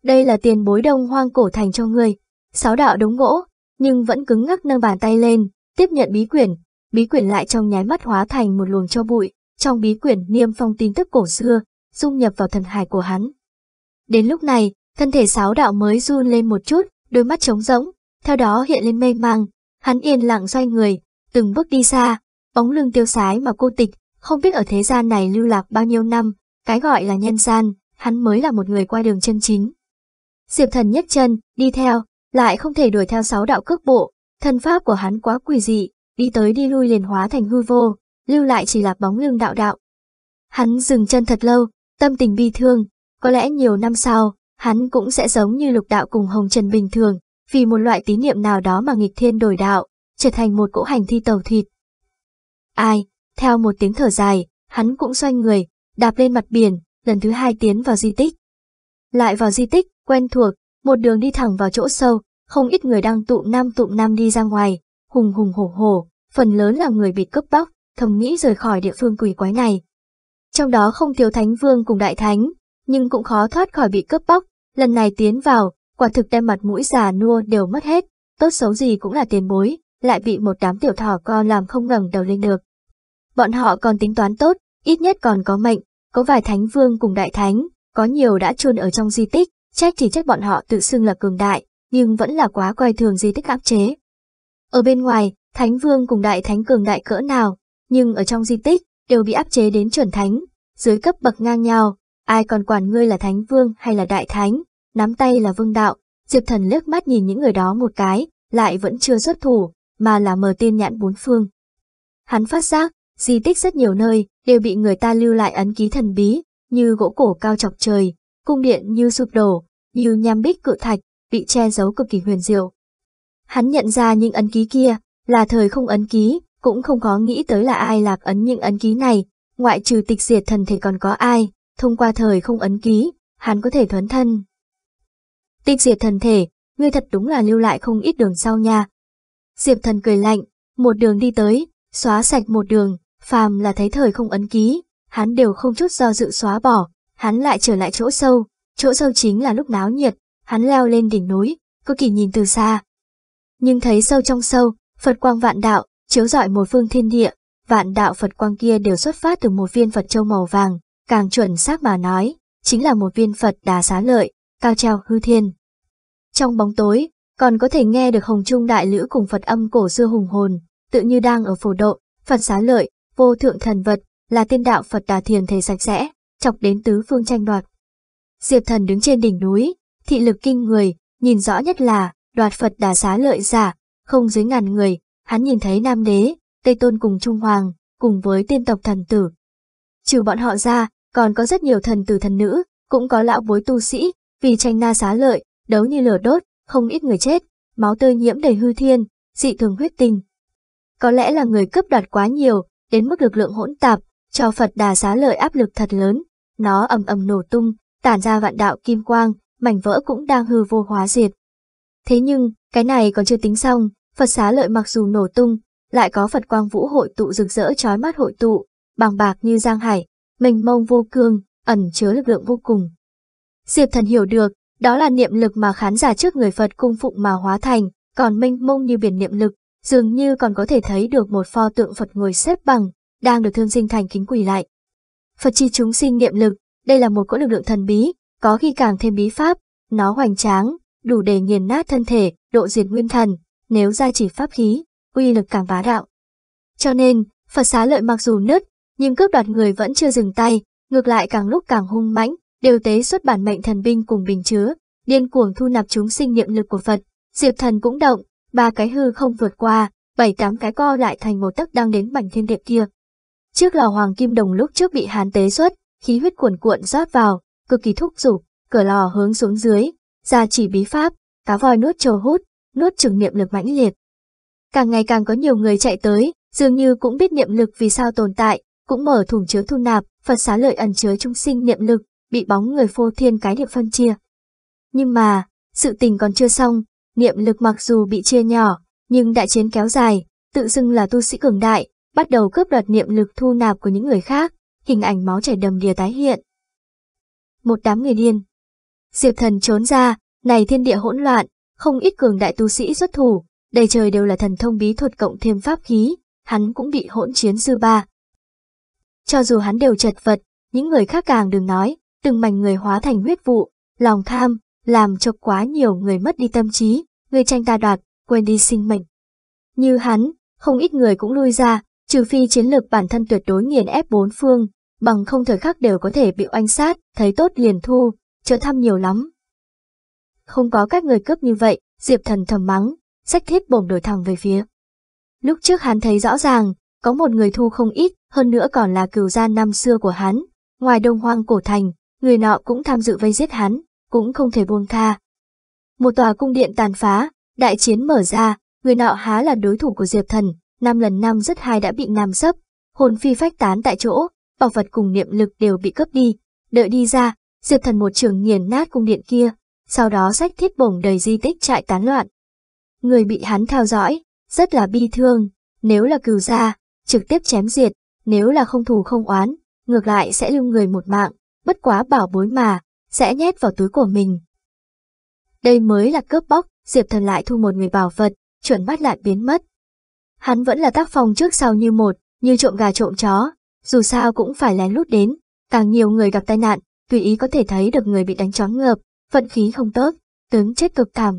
Đây là tiền bối đông hoang cổ thành cho người, sáu đạo đống gỗ, nhưng vẫn cứng ngắc nâng bàn tay lên, tiếp nhận bí quyển, bí quyển lại trong nháy mắt hóa thành một luồng cho bụi, trong bí quyển niêm phong tin tức cổ xưa, dung nhập vào thần hải của hắn. Đến lúc này, thân thể sáo đạo mới run lên một chút, đôi mắt trống rỗng, theo đó hiện lên mê mang, hắn yên lặng xoay người, từng bước đi xa, bóng lưng tiêu sái mà cô tịch, không biết ở thế gian này lưu lạc bao nhiêu năm, cái gọi là nhân gian, hắn mới là một người qua đường chân chính. Diệp thần nhấc chân, đi theo, lại không thể đuổi theo sáu đạo cước bộ, thân pháp của hắn quá quỷ dị, đi tới đi lui liền hóa thành hư vô, lưu lại chỉ là bóng lưng đạo đạo. Hắn dừng chân thật lâu, tâm tình bi thương, có lẽ nhiều năm sau, hắn cũng sẽ giống như lục đạo cùng hồng trần bình thường, vì một loại tín niệm nào đó mà nghịch thiên đổi đạo, trở thành một cỗ hành thi tàu thịt. Ai, theo một tiếng thở dài, hắn cũng xoay người, đạp lên mặt biển, lần thứ hai tiến vào di tích. Lại vào di tích, quen thuộc, một đường đi thẳng vào chỗ sâu, không ít người đang tụ nam tụ nam đi ra ngoài, hùng hùng hổ hổ, phần lớn là người bị cướp bóc, thầm nghĩ rời khỏi địa phương quỷ quái này. Trong đó không thiếu thánh vương cùng đại thánh, nhưng cũng khó thoát khỏi bị cướp bóc, lần này tiến vào, quả thực đem mặt mũi già nua đều mất hết, tốt xấu gì cũng là tiền bối, lại bị một đám tiểu thỏ con làm không ngẩng đầu lên được. Bọn họ còn tính toán tốt, ít nhất còn có mệnh, có vài thánh vương cùng đại thánh, có nhiều đã chôn ở trong di tích, trách chỉ trách bọn họ tự xưng là cường đại, nhưng vẫn là quá coi thường di tích áp chế. Ở bên ngoài, thánh vương cùng đại thánh cường đại cỡ nào, nhưng ở trong di tích, đều bị áp chế đến chuẩn thánh, dưới cấp bậc ngang nhau, ai còn quản ngươi là thánh vương hay là đại thánh, nắm tay là vương đạo, Diệp Thần liếc mắt nhìn những người đó một cái, lại vẫn chưa xuất thủ, mà là mờ tiên nhãn bốn phương. Hắn phát giác, di tích rất nhiều nơi đều bị người ta lưu lại ấn ký thần bí, như gỗ cổ cao chọc trời, cung điện như sụp đổ, như nham bích cự thạch, bị che giấu cực kỳ huyền diệu. Hắn nhận ra những ấn ký kia, là thời không ấn ký, cũng không có nghĩ tới là ai lạc ấn những ấn ký này, ngoại trừ tịch diệt thần thể còn có ai, thông qua thời không ấn ký, hắn có thể thuấn thân. Tịch diệt thần thể, ngươi thật đúng là lưu lại không ít đường sau nha. Diệp thần cười lạnh, một đường đi tới, xóa sạch một đường, phàm là thấy thời không ấn ký, hắn đều không chút do dự xóa bỏ, hắn lại trở lại chỗ sâu, chỗ sâu chính là lúc náo nhiệt, hắn leo lên đỉnh núi, cực kỳ nhìn từ xa, nhưng thấy sâu trong sâu, Phật quang vạn đạo, chiếu rọi một phương thiên địa, vạn đạo Phật quang kia đều xuất phát từ một viên Phật châu màu vàng, càng chuẩn xác mà nói, chính là một viên Phật đà xá lợi, cao treo hư thiên. Trong bóng tối, còn có thể nghe được Hồng Trung Đại Lữ cùng Phật âm cổ xưa hùng hồn, tự như đang ở phổ độ, Phật xá lợi, vô thượng thần vật, là tiên đạo Phật đà thiền thể sạch sẽ, chọc đến tứ phương tranh đoạt. Diệp thần đứng trên đỉnh núi, thị lực kinh người, nhìn rõ nhất là, đoạt Phật đà xá lợi giả, không dưới ngàn người, hắn nhìn thấy Nam Đế, Tây Tôn cùng Trung Hoàng, cùng với tiên tộc thần tử. Trừ bọn họ ra, còn có rất nhiều thần tử thần nữ, cũng có lão bối tu sĩ, vì tranh na xá lợi, đấu như lửa đốt, không ít người chết, máu tươi nhiễm đầy hư thiên, dị thường huyết tình. Có lẽ là người cướp đoạt quá nhiều, đến mức lực lượng hỗn tạp, cho Phật đà xá lợi áp lực thật lớn, nó ầm ầm nổ tung, tản ra vạn đạo kim quang, mảnh vỡ cũng đang hư vô hóa diệt, Thế nhưng, cái này còn chưa tính xong, Phật xá lợi mặc dù nổ tung, lại có Phật quang vũ hội tụ rực rỡ trói mắt hội tụ, bằng bạc như giang hải, mênh mông vô cương, ẩn chứa lực lượng vô cùng. Diệp thần hiểu được, đó là niệm lực mà khán giả trước người Phật cung phụng mà hóa thành, còn Minh mông như biển niệm lực, dường như còn có thể thấy được một pho tượng Phật ngồi xếp bằng, đang được thương sinh thành kính quỳ lại. Phật chi chúng sinh niệm lực, đây là một cỗ lực lượng thần bí, có khi càng thêm bí pháp, nó hoành tráng, đủ để nghiền nát thân thể, độ diệt nguyên thần, nếu ra chỉ pháp khí, uy lực càng bá đạo. Cho nên, Phật xá lợi mặc dù nứt, nhưng cướp đoạt người vẫn chưa dừng tay, ngược lại càng lúc càng hung mãnh, đều tế xuất bản mệnh thần binh cùng bình chứa, điên cuồng thu nạp chúng sinh niệm lực của Phật. Diệp thần cũng động, ba cái hư không vượt qua, bảy tám cái co lại thành một tấc đang đến mảnh thiên địa kia. Trước lò hoàng kim đồng lúc trước bị hán tế xuất, khí huyết cuồn cuộn rót vào, cực kỳ thúc giục, cửa lò hướng xuống dưới, Gia chỉ bí pháp, cá voi nuốt trầu hút, nuốt chừng niệm lực mãnh liệt. Càng ngày càng có nhiều người chạy tới, dường như cũng biết niệm lực vì sao tồn tại, cũng mở thùng chứa thu nạp, Phật xá lợi ẩn chứa trung sinh niệm lực, bị bóng người phô thiên cái địa phân chia. Nhưng mà, sự tình còn chưa xong, niệm lực mặc dù bị chia nhỏ, nhưng đại chiến kéo dài, tự xưng là tu sĩ cường đại, bắt đầu cướp đoạt niệm lực thu nạp của những người khác, hình ảnh máu chảy đầm đìa tái hiện. Một đám người điên, Diệp thần trốn ra, này thiên địa hỗn loạn, không ít cường đại tu sĩ xuất thủ, đầy trời đều là thần thông bí thuật cộng thêm pháp khí, hắn cũng bị hỗn chiến dư ba. Cho dù hắn đều chật vật, những người khác càng đừng nói, từng mảnh người hóa thành huyết vụ, lòng tham, làm cho quá nhiều người mất đi tâm trí, người tranh ta đoạt, quên đi sinh mệnh. Như hắn, không ít người cũng lui ra, trừ phi chiến lược bản thân tuyệt đối nghiền ép bốn phương, bằng không thời khắc đều có thể bị oanh sát, thấy tốt liền thu, chợ thăm nhiều lắm. Không có các người cướp như vậy, Diệp Thần thầm mắng, sách thiết bổng đổi thẳng về phía. Lúc trước hắn thấy rõ ràng, có một người thu không ít, hơn nữa còn là cửu gia năm xưa của hắn. Ngoài đông hoang cổ thành, người nọ cũng tham dự vây giết hắn, cũng không thể buông tha. Một tòa cung điện tàn phá, đại chiến mở ra, người nọ há là đối thủ của Diệp Thần, năm lần năm rất hai đã bị nam sấp, hồn phi phách tán tại chỗ, bảo vật cùng niệm lực đều bị cướp đi, đợi đi ra, Diệp Thần một trường nghiền nát cung điện kia, sau đó sách thiết bổng đầy di tích trại tán loạn. Người bị hắn theo dõi, rất là bi thương, nếu là cừu gia, trực tiếp chém diệt, nếu là không thù không oán, ngược lại sẽ lưu người một mạng, bất quá bảo bối mà, sẽ nhét vào túi của mình. Đây mới là cướp bóc, Diệp Thần lại thu một người bảo vật, chuẩn mắt lại biến mất. Hắn vẫn là tác phong trước sau như một, như trộm gà trộm chó, dù sao cũng phải lén lút đến, càng nhiều người gặp tai nạn, tùy ý có thể thấy được người bị đánh choáng ngợp, vận khí không tốt, tướng chết cực thảm.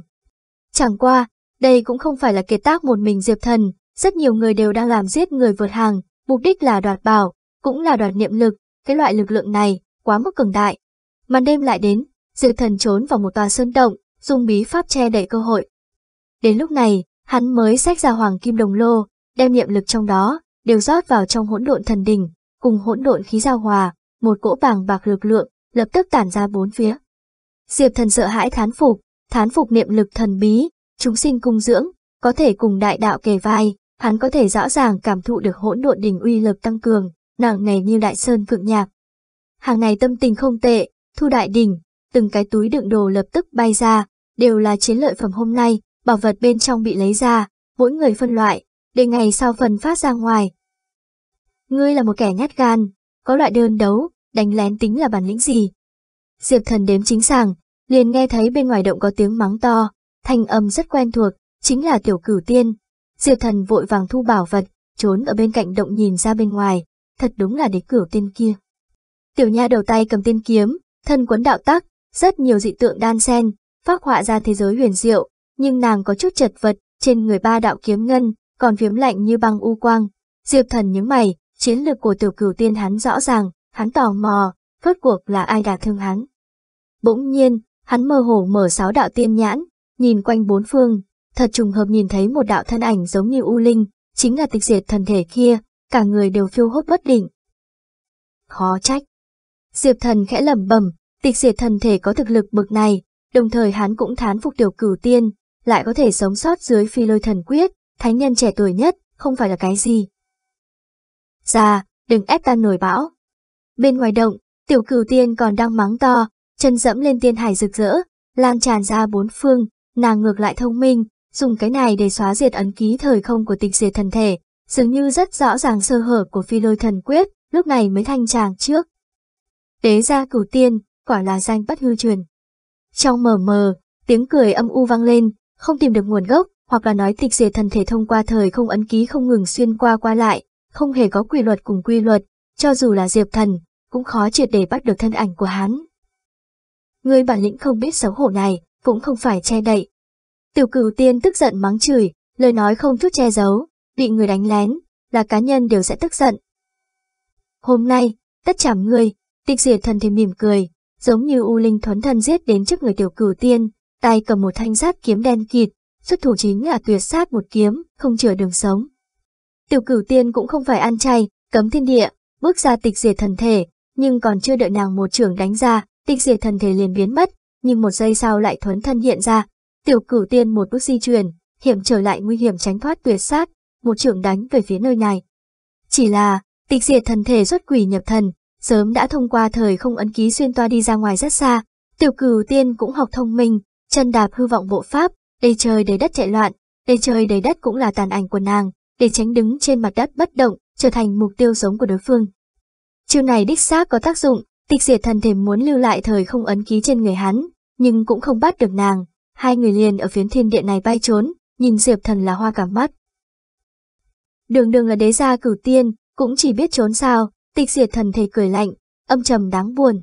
Chẳng qua, đây cũng không phải là kiệt tác một mình Diệp Thần, rất nhiều người đều đang làm giết người vượt hàng, mục đích là đoạt bảo, cũng là đoạt niệm lực, cái loại lực lượng này quá mức cường đại. Màn đêm lại đến, Diệp Thần trốn vào một tòa sơn động, dùng bí pháp che đậy cơ hội. Đến lúc này, hắn mới xách ra hoàng kim đồng lô, đem niệm lực trong đó đều rót vào trong hỗn độn thần đình, cùng hỗn độn khí giao hòa, một cỗ bàng bạc lực lượng lập tức tản ra bốn phía. Diệp thần sợ hãi thán phục, thán phục niệm lực thần bí, chúng sinh cung dưỡng, có thể cùng đại đạo kề vai, hắn có thể rõ ràng cảm thụ được hỗn độn đỉnh uy lực tăng cường, nặng nề như đại sơn cực nhạc. Hàng này tâm tình không tệ, thu đại đỉnh, từng cái túi đựng đồ lập tức bay ra, đều là chiến lợi phẩm hôm nay, bảo vật bên trong bị lấy ra, mỗi người phân loại, để ngày sau phần phát ra ngoài. Ngươi là một kẻ nhát gan, có loại đơn đấu, đánh lén tính là bản lĩnh gì. Diệp thần đếm chính sàng, liền nghe thấy bên ngoài động có tiếng mắng to, thanh âm rất quen thuộc, chính là tiểu cửu tiên. Diệp thần vội vàng thu bảo vật, trốn ở bên cạnh động nhìn ra bên ngoài, thật đúng là đế cửu tiên kia. Tiểu nha đầu tay cầm tiên kiếm, thân quấn đạo tắc, rất nhiều dị tượng đan xen, phác họa ra thế giới huyền diệu, nhưng nàng có chút chật vật, trên người ba đạo kiếm ngân, còn phiếm lạnh như băng u quang. Diệp thần nhướng mày, chiến lược của tiểu cửu tiên hắn rõ ràng, hắn tò mò, phớt cuộc là ai đã thương hắn. Bỗng nhiên, hắn mơ hồ mở sáu đạo tiên nhãn, nhìn quanh bốn phương, thật trùng hợp nhìn thấy một đạo thân ảnh giống như U Linh, chính là tịch diệt thần thể kia, cả người đều phiêu hốt bất định. Khó trách. Diệp thần khẽ lẩm bẩm, tịch diệt thần thể có thực lực bực này, đồng thời hắn cũng thán phục tiểu cửu tiên, lại có thể sống sót dưới phi lôi thần quyết, thánh nhân trẻ tuổi nhất, không phải là cái gì. ra, dạ, đừng ép ta nổi bão. Bên ngoài động, tiểu cửu tiên còn đang mắng to, chân dẫm lên tiên hải rực rỡ, lan tràn ra bốn phương, nàng ngược lại thông minh, dùng cái này để xóa diệt ấn ký thời không của tịch diệt thần thể, dường như rất rõ ràng sơ hở của phi lôi thần quyết, lúc này mới thanh tràng trước. Đế gia cửu tiên, quả là danh bất hư truyền. Trong mờ mờ, tiếng cười âm u vang lên, không tìm được nguồn gốc, hoặc là nói tịch diệt thần thể thông qua thời không ấn ký không ngừng xuyên qua qua lại, không hề có quy luật cùng quy luật, cho dù là diệp thần, cũng khó triệt để bắt được thân ảnh của hắn. Người bản lĩnh không biết xấu hổ này, cũng không phải che đậy. Tiểu cửu tiên tức giận mắng chửi, lời nói không chút che giấu, bị người đánh lén, là cá nhân đều sẽ tức giận. Hôm nay, tất chảm người, tịch diệt thần thì mỉm cười, giống như U Linh thuấn thân giết đến trước người tiểu cửu tiên, tay cầm một thanh sát kiếm đen kịt, xuất thủ chính là tuyệt sát một kiếm, không chừa đường sống. Tiểu cửu tiên cũng không phải ăn chay, cấm thiên địa, bước ra tịch diệt thần thể, nhưng còn chưa đợi nàng một trường đánh ra, tịch diệt thần thể liền biến mất, nhưng một giây sau lại thuấn thân hiện ra. Tiểu cửu tiên một bước di chuyển, hiểm trở lại nguy hiểm tránh thoát tuyệt sát, một trường đánh về phía nơi này. Chỉ là, tịch diệt thần thể xuất quỷ nhập thần, sớm đã thông qua thời không ấn ký xuyên toa đi ra ngoài rất xa. Tiểu cửu tiên cũng học thông minh, chân đạp hư vọng bộ pháp, đầy trời đầy đất chạy loạn, đầy trời đầy đất cũng là tàn ảnh của nàng, để tránh đứng trên mặt đất bất động, trở thành mục tiêu sống của đối phương. Chiêu này đích xác có tác dụng, tịch diệt thần thể muốn lưu lại thời không ấn ký trên người hắn, nhưng cũng không bắt được nàng. Hai người liền ở phiến thiên địa này bay trốn, nhìn diệp thần là hoa cả mắt. Đường đường là đế gia cửu tiên, cũng chỉ biết trốn sao, tịch diệt thần thề cười lạnh, âm trầm đáng buồn.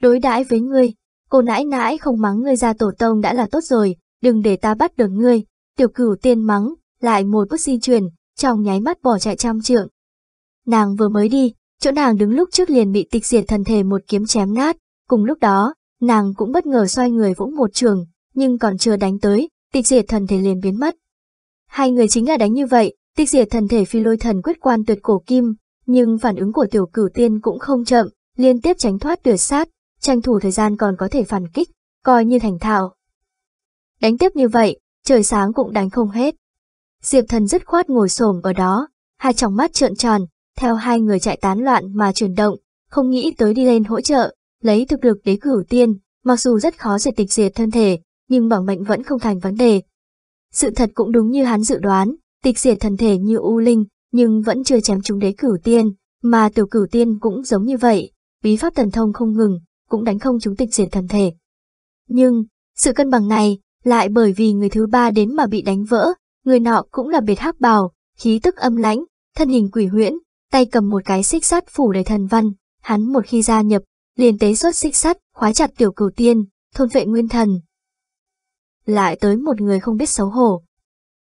Đối đãi với ngươi, cô nãi nãi không mắng ngươi ra tổ tông đã là tốt rồi, đừng để ta bắt được ngươi, tiểu cửu tiên mắng, lại một bước di chuyển, trong nháy mắt bỏ chạy trăm trượng. Nàng vừa mới đi, chỗ nàng đứng lúc trước liền bị tịch diệt thần thể một kiếm chém nát, cùng lúc đó, nàng cũng bất ngờ xoay người vỗ một trường, nhưng còn chưa đánh tới, tịch diệt thần thể liền biến mất. Hai người chính là đánh như vậy, tịch diệt thần thể phi lôi thần quyết quan tuyệt cổ kim, nhưng phản ứng của tiểu cửu tiên cũng không chậm, liên tiếp tránh thoát tuyệt sát, tranh thủ thời gian còn có thể phản kích, coi như thành thạo. Đánh tiếp như vậy, trời sáng cũng đánh không hết. Diệp thần dứt khoát ngồi xổm ở đó, hai tròng mắt trợn tròn, theo hai người chạy tán loạn mà chuyển động, không nghĩ tới đi lên hỗ trợ, lấy thực lực đế cửu tiên, mặc dù rất khó diệt tịch diệt thân thể, nhưng bảo mệnh vẫn không thành vấn đề. Sự thật cũng đúng như hắn dự đoán, tịch diệt thân thể như U Linh, nhưng vẫn chưa chém chúng đế cửu tiên, mà tiểu cửu tiên cũng giống như vậy, bí pháp thần thông không ngừng, cũng đánh không chúng tịch diệt thân thể. Nhưng, sự cân bằng này, lại bởi vì người thứ ba đến mà bị đánh vỡ, người nọ cũng là biệt hắc bào, khí tức âm lãnh, thân hình quỷ huyễn, tay cầm một cái xích sắt phủ đầy thần văn, hắn một khi gia nhập, liền tế xuất xích sắt, khóa chặt tiểu cửu tiên, thôn vệ nguyên thần. Lại tới một người không biết xấu hổ.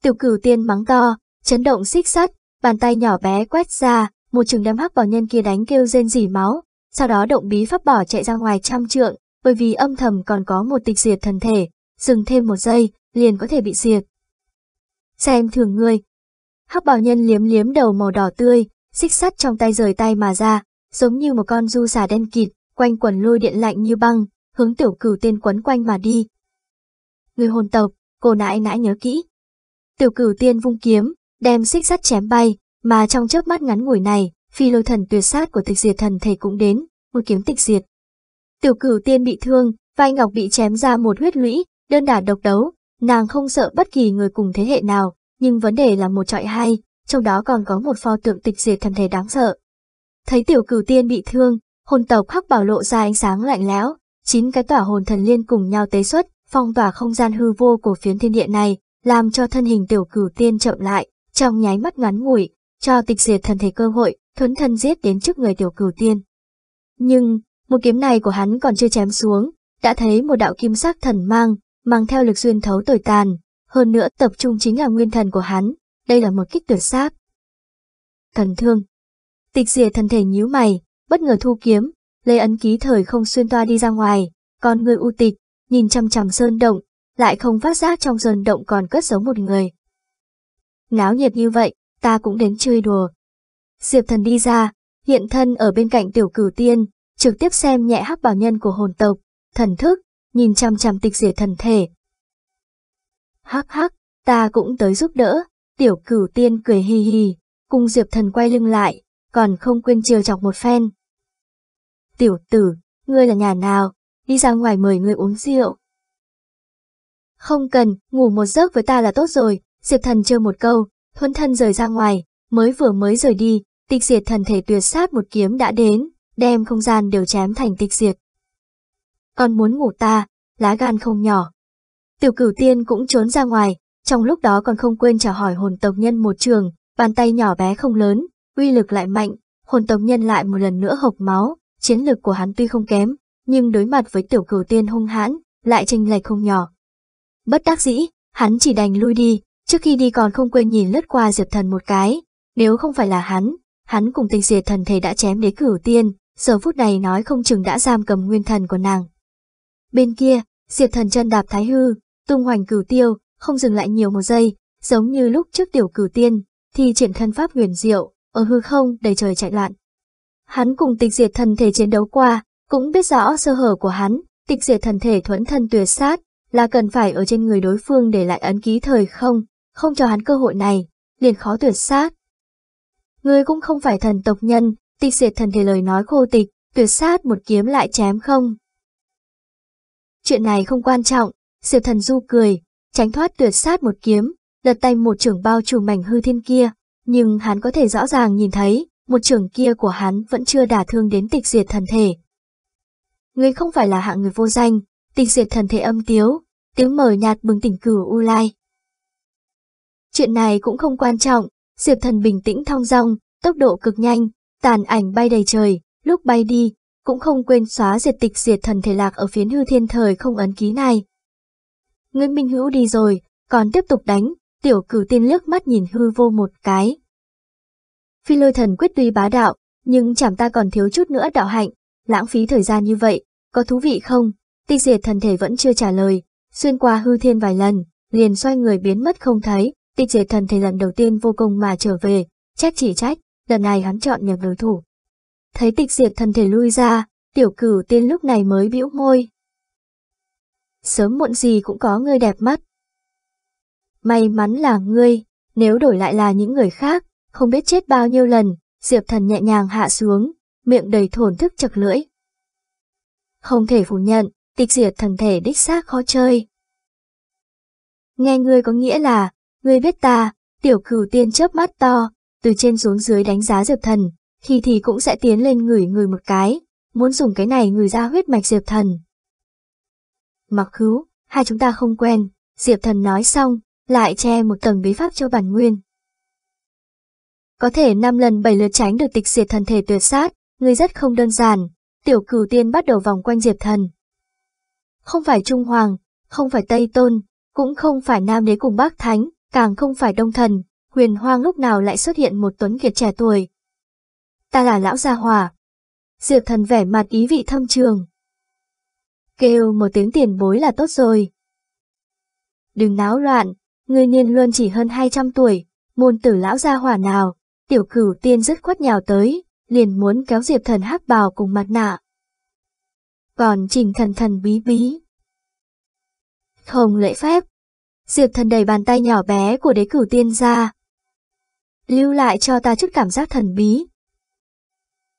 Tiểu cửu tiên mắng to, chấn động xích sắt, bàn tay nhỏ bé quét ra, một trường đâm hắc vào nhân kia đánh kêu rên rỉ máu, sau đó động bí pháp bỏ chạy ra ngoài trăm trượng, bởi vì âm thầm còn có một tịch diệt thần thể, dừng thêm một giây, liền có thể bị diệt. Xem thường ngươi. Hắc bảo nhân liếm liếm đầu màu đỏ tươi, xích sắt trong tay rời tay mà ra, giống như một con du xà đen kịt, quanh quần lôi điện lạnh như băng, hướng tiểu cửu tên quấn quanh mà đi. Người hồn tộc, cô nãi nãi nhớ kỹ. Tiểu cửu tiên vung kiếm, đem xích sắt chém bay, mà trong chớp mắt ngắn ngủi này, phi lôi thần tuyệt sát của tịch diệt thần thầy cũng đến, một kiếm tịch diệt. Tiểu cửu tiên bị thương, vai ngọc bị chém ra một huyết lũy, đơn đả độc đấu, nàng không sợ bất kỳ người cùng thế hệ nào, nhưng vấn đề là một trọi hai, trong đó còn có một pho tượng tịch diệt thần thể đáng sợ. Thấy tiểu cửu tiên bị thương, hồn tộc khắc bảo lộ ra ánh sáng lạnh lẽo, chín cái tỏa hồn thần liên cùng nhau tế xuất, phong tỏa không gian hư vô của phiến thiên địa này, làm cho thân hình tiểu cửu tiên chậm lại, trong nháy mắt ngắn ngủi, cho tịch diệt thần thể cơ hội, thuấn thân giết đến trước người tiểu cửu tiên. Nhưng, một kiếm này của hắn còn chưa chém xuống, đã thấy một đạo kim sắc thần mang, mang theo lực xuyên thấu tồi tàn, hơn nữa tập trung chính là nguyên thần của hắn, đây là một kích tuyệt sát. Thần thương Tịch diệt thần thể nhíu mày, bất ngờ thu kiếm, lấy Ấn Ký thời không xuyên toa đi ra ngoài, còn người u tịch, nhìn chằm chằm sơn động, lại không phát giác trong sơn động còn cất giấu một người. Náo nhiệt như vậy, ta cũng đến chơi đùa. Diệp thần đi ra, hiện thân ở bên cạnh tiểu cửu tiên, trực tiếp xem nhẹ hắc bảo nhân của hồn tộc, thần thức, nhìn chằm chằm tịch diệt thần thể. Hắc hắc, ta cũng tới giúp đỡ. Tiểu cửu tiên cười hì hì, cung Diệp Thần quay lưng lại, còn không quên chiều chọc một phen. Tiểu tử, ngươi là nhà nào, đi ra ngoài mời ngươi uống rượu. Không cần, ngủ một giấc với ta là tốt rồi, Diệp Thần trêu một câu, thuấn thân rời ra ngoài, mới vừa mới rời đi, tịch diệt thần thể tuyệt sát một kiếm đã đến, đem không gian đều chém thành tịch diệt. Còn muốn ngủ ta, lá gan không nhỏ. Tiểu cửu tiên cũng trốn ra ngoài, trong lúc đó còn không quên chào hỏi hồn tộc nhân một trường, bàn tay nhỏ bé không lớn, uy lực lại mạnh, hồn tộc nhân lại một lần nữa hộc máu, chiến lực của hắn tuy không kém, nhưng đối mặt với tiểu cửu tiên hung hãn, lại tranh lệch không nhỏ. Bất đắc dĩ, hắn chỉ đành lui đi, trước khi đi còn không quên nhìn lướt qua diệp thần một cái, nếu không phải là hắn, hắn cùng tình diệt thần thể đã chém đế cửu tiên, giờ phút này nói không chừng đã giam cầm nguyên thần của nàng. Bên kia, diệp thần chân đạp thái hư, tung hoành cửu tiêu, không dừng lại nhiều một giây, giống như lúc trước tiểu cửu tiên, thì triển thân pháp huyền diệu, ở hư không đầy trời chạy loạn. Hắn cùng tịch diệt thần thể chiến đấu qua, cũng biết rõ sơ hở của hắn, tịch diệt thần thể thuẫn thân tuyệt sát, là cần phải ở trên người đối phương để lại ấn ký thời không, không cho hắn cơ hội này, liền khó tuyệt sát. người cũng không phải thần tộc nhân, tịch diệt thần thể lời nói khô tịch, tuyệt sát một kiếm lại chém không. Chuyện này không quan trọng, diệt thần du cười, tránh thoát tuyệt sát một kiếm, lật tay một trưởng bao trùm mảnh hư thiên kia, nhưng hắn có thể rõ ràng nhìn thấy, một trưởng kia của hắn vẫn chưa đả thương đến tịch diệt thần thể. người không phải là hạng người vô danh, tịch diệt thần thể âm tiếu, tiếng mờ nhạt bừng tỉnh cửu u lai. Chuyện này cũng không quan trọng, diệp thần bình tĩnh thong dong, tốc độ cực nhanh, tàn ảnh bay đầy trời, lúc bay đi, cũng không quên xóa diệt tịch diệt thần thể lạc ở phiến hư thiên thời không ấn ký này, Nguyễn Minh Hữu đi rồi, còn tiếp tục đánh, tiểu cửu tiên liếc mắt nhìn hư vô một cái. Phi lôi thần quyết tuy bá đạo, nhưng chảm ta còn thiếu chút nữa đạo hạnh, lãng phí thời gian như vậy, có thú vị không? Tinh diệt thần thể vẫn chưa trả lời, xuyên qua hư thiên vài lần, liền xoay người biến mất không thấy, tinh diệt thần thể lần đầu tiên vô công mà trở về, trách chỉ trách, lần này hắn chọn nhầm đối thủ. Thấy tịch diệt thần thể lui ra, tiểu cửu tiên lúc này mới bĩu môi, sớm muộn gì cũng có người đẹp mắt. May mắn là ngươi, nếu đổi lại là những người khác, không biết chết bao nhiêu lần, Diệp Thần nhẹ nhàng hạ xuống, miệng đầy thổn thức chật lưỡi. Không thể phủ nhận, tịch diệt thần thể đích xác khó chơi. Nghe ngươi có nghĩa là, ngươi biết ta, tiểu cửu tiên chớp mắt to, từ trên xuống dưới đánh giá Diệp Thần, khi thì cũng sẽ tiến lên ngửi người một cái, muốn dùng cái này ngửi ra huyết mạch Diệp Thần mặc khứu, hai chúng ta không quen, Diệp Thần nói xong, lại che một tầng bí pháp cho bản nguyên. Có thể năm lần bảy lượt tránh được tịch diệt thần thể tuyệt sát, người rất không đơn giản, tiểu cửu tiên bắt đầu vòng quanh Diệp Thần. Không phải Trung Hoàng, không phải Tây Tôn, cũng không phải Nam Đế cùng Bắc Thánh, càng không phải Đông Thần, huyền hoang lúc nào lại xuất hiện một tuấn kiệt trẻ tuổi. Ta là lão gia hòa Diệp Thần vẻ mặt ý vị thâm trường, kêu một tiếng tiền bối là tốt rồi. Đừng náo loạn, người niên luôn chỉ hơn 200 tuổi, môn tử lão gia hỏa nào, tiểu cửu tiên dứt quất nhào tới, liền muốn kéo diệp thần hắc bào cùng mặt nạ. Còn trình thần thần bí bí. Không lễ phép. Diệp thần đầy bàn tay nhỏ bé của đế cửu tiên ra. Lưu lại cho ta chút cảm giác thần bí.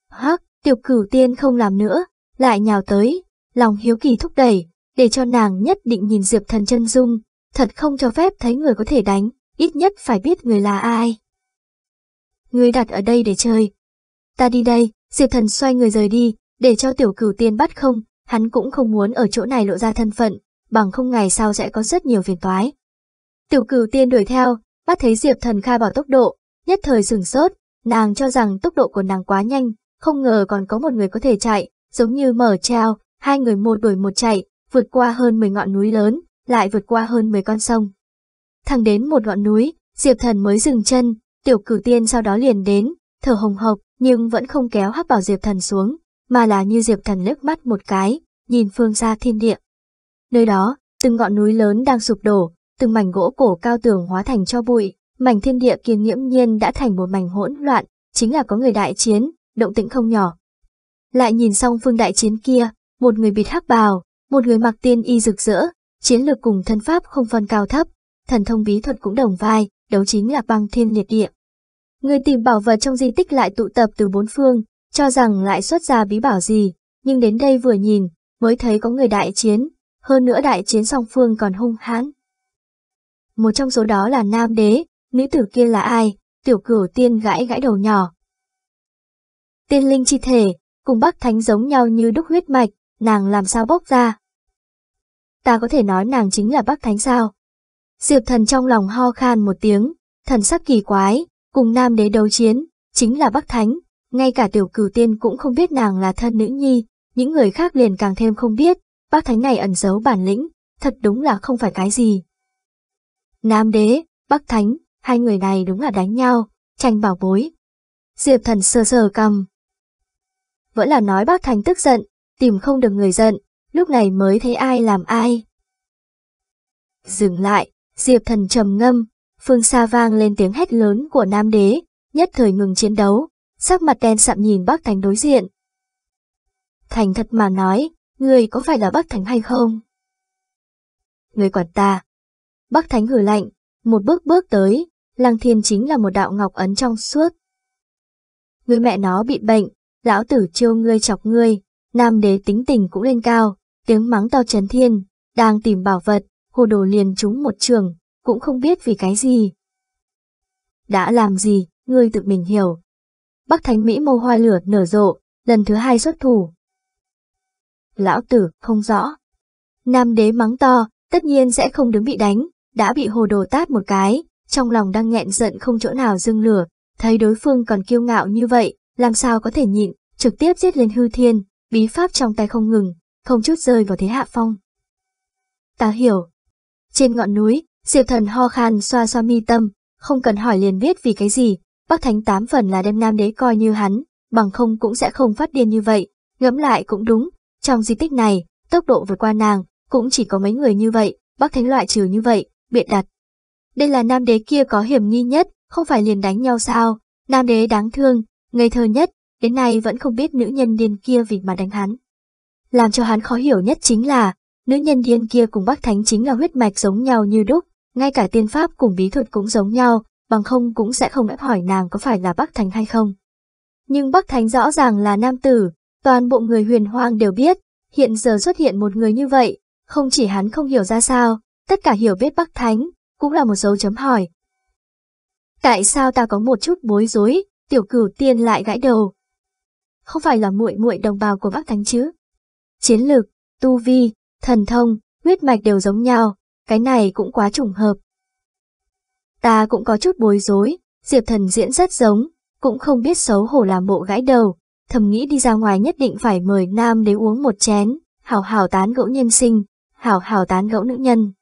Hắc, tiểu cửu tiên không làm nữa, lại nhào tới, lòng hiếu kỳ thúc đẩy, để cho nàng nhất định nhìn Diệp Thần chân dung, thật không cho phép thấy người có thể đánh, ít nhất phải biết người là ai. Người đặt ở đây để chơi. Ta đi đây, Diệp Thần xoay người rời đi, để cho tiểu cửu tiên bắt không, hắn cũng không muốn ở chỗ này lộ ra thân phận, bằng không ngày sau sẽ có rất nhiều phiền toái. Tiểu cửu tiên đuổi theo, bắt thấy Diệp Thần khai bỏ tốc độ, nhất thời sửng sốt, nàng cho rằng tốc độ của nàng quá nhanh, không ngờ còn có một người có thể chạy, giống như mở treo, Hai người một đuổi một chạy, vượt qua hơn 10 ngọn núi lớn, lại vượt qua hơn 10 con sông. Thẳng đến một ngọn núi, Diệp Thần mới dừng chân, tiểu cử tiên sau đó liền đến, thở hồng hộc, nhưng vẫn không kéo hắc bảo Diệp Thần xuống, mà là như Diệp Thần lướt mắt một cái, nhìn phương xa thiên địa. Nơi đó, từng ngọn núi lớn đang sụp đổ, từng mảnh gỗ cổ cao tường hóa thành cho bụi, mảnh thiên địa kia nghiễm nhiên đã thành một mảnh hỗn loạn, chính là có người đại chiến, động tĩnh không nhỏ. Lại nhìn xong phương đại chiến kia, một người bịt hắc bào, một người mặc tiên y rực rỡ, chiến lược cùng thân pháp không phân cao thấp, thần thông bí thuật cũng đồng vai, đấu chính là băng thiên liệt địa. Người tìm bảo vật trong di tích lại tụ tập từ bốn phương, cho rằng lại xuất ra bí bảo gì, nhưng đến đây vừa nhìn, mới thấy có người đại chiến, hơn nữa đại chiến song phương còn hung hãn. Một trong số đó là nam đế, nữ tử kia là ai, tiểu cửu tiên gãi gãi đầu nhỏ. Tiên linh chi thể, cùng bác thánh giống nhau như đúc huyết mạch, nàng làm sao bốc ra? Ta có thể nói nàng chính là bác thánh sao? Diệp thần trong lòng ho khan một tiếng, thần sắc kỳ quái, cùng nam đế đấu chiến, chính là bác thánh, ngay cả tiểu cửu tiên cũng không biết nàng là thân nữ nhi, những người khác liền càng thêm không biết, bác thánh này ẩn giấu bản lĩnh, thật đúng là không phải cái gì. Nam đế, bác thánh, hai người này đúng là đánh nhau, tranh bảo bối. Diệp thần sờ sờ cầm. Vẫn là nói bác thánh tức giận, tìm không được người giận, lúc này mới thấy ai làm ai. Dừng lại, Diệp thần trầm ngâm, phương xa vang lên tiếng hét lớn của nam đế, nhất thời ngừng chiến đấu, sắc mặt đen sạm nhìn bác thành đối diện. Thành thật mà nói, người có phải là bác thánh hay không? Người quản ta. Bác thánh hử lạnh, một bước bước tới, lăng thiên chính là một đạo ngọc ấn trong suốt. Người mẹ nó bị bệnh, lão tử chiêu ngươi chọc ngươi, Nam đế tính tình cũng lên cao, tiếng mắng to chấn thiên, đang tìm bảo vật, hồ đồ liền trúng một trường, cũng không biết vì cái gì. Đã làm gì, ngươi tự mình hiểu. Bắc Thánh Mỹ mâu hoa lửa nở rộ, lần thứ hai xuất thủ. Lão tử, không rõ. Nam đế mắng to, tất nhiên sẽ không đứng bị đánh, đã bị hồ đồ tát một cái, trong lòng đang nghẹn giận không chỗ nào dưng lửa, thấy đối phương còn kiêu ngạo như vậy, làm sao có thể nhịn, trực tiếp giết lên hư thiên, bí pháp trong tay không ngừng, không chút rơi vào thế hạ phong. Ta hiểu. Trên ngọn núi, Diệp thần ho khan xoa xoa mi tâm, không cần hỏi liền biết vì cái gì, Bắc Thánh tám phần là đem nam đế coi như hắn, bằng không cũng sẽ không phát điên như vậy, ngẫm lại cũng đúng, trong di tích này, tốc độ vượt qua nàng, cũng chỉ có mấy người như vậy, Bắc Thánh loại trừ như vậy, biện đặt. Đây là nam đế kia có hiểm nghi nhất, không phải liền đánh nhau sao, nam đế đáng thương, ngây thơ nhất, đến nay vẫn không biết nữ nhân điên kia vì mà đánh hắn. Làm cho hắn khó hiểu nhất chính là, nữ nhân điên kia cùng bác thánh chính là huyết mạch giống nhau như đúc, ngay cả tiên pháp cùng bí thuật cũng giống nhau, bằng không cũng sẽ không ép hỏi nàng có phải là bác thánh hay không. Nhưng bác thánh rõ ràng là nam tử, toàn bộ người huyền hoang đều biết, hiện giờ xuất hiện một người như vậy, không chỉ hắn không hiểu ra sao, tất cả hiểu biết bác thánh, cũng là một dấu chấm hỏi. Tại sao ta có một chút bối rối, tiểu cửu tiên lại gãi đầu, không phải là muội muội đồng bào của bác Thánh chứ. Chiến lược, tu vi, thần thông, huyết mạch đều giống nhau, cái này cũng quá trùng hợp. Ta cũng có chút bối rối, Diệp Thần diễn rất giống, cũng không biết xấu hổ làm bộ gãi đầu, thầm nghĩ đi ra ngoài nhất định phải mời nam đế uống một chén, hảo hảo tán gẫu nhân sinh, hảo hảo tán gẫu nữ nhân.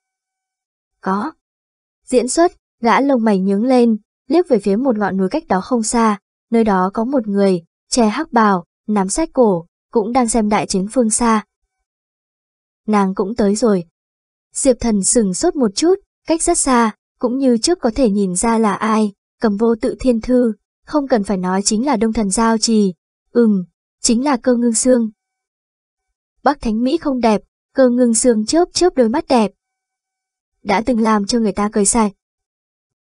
Có. Diễn xuất, gã lông mày nhướng lên, liếc về phía một ngọn núi cách đó không xa, nơi đó có một người, che hắc bào, nắm sách cổ, cũng đang xem đại chiến phương xa. Nàng cũng tới rồi. Diệp thần sừng sốt một chút, cách rất xa, cũng như trước có thể nhìn ra là ai, cầm vô tự thiên thư, không cần phải nói chính là đông thần giao trì, ừm, chính là cơ ngưng xương. Bắc thánh Mỹ không đẹp, cơ ngưng xương chớp chớp đôi mắt đẹp. Đã từng làm cho người ta cười sạch,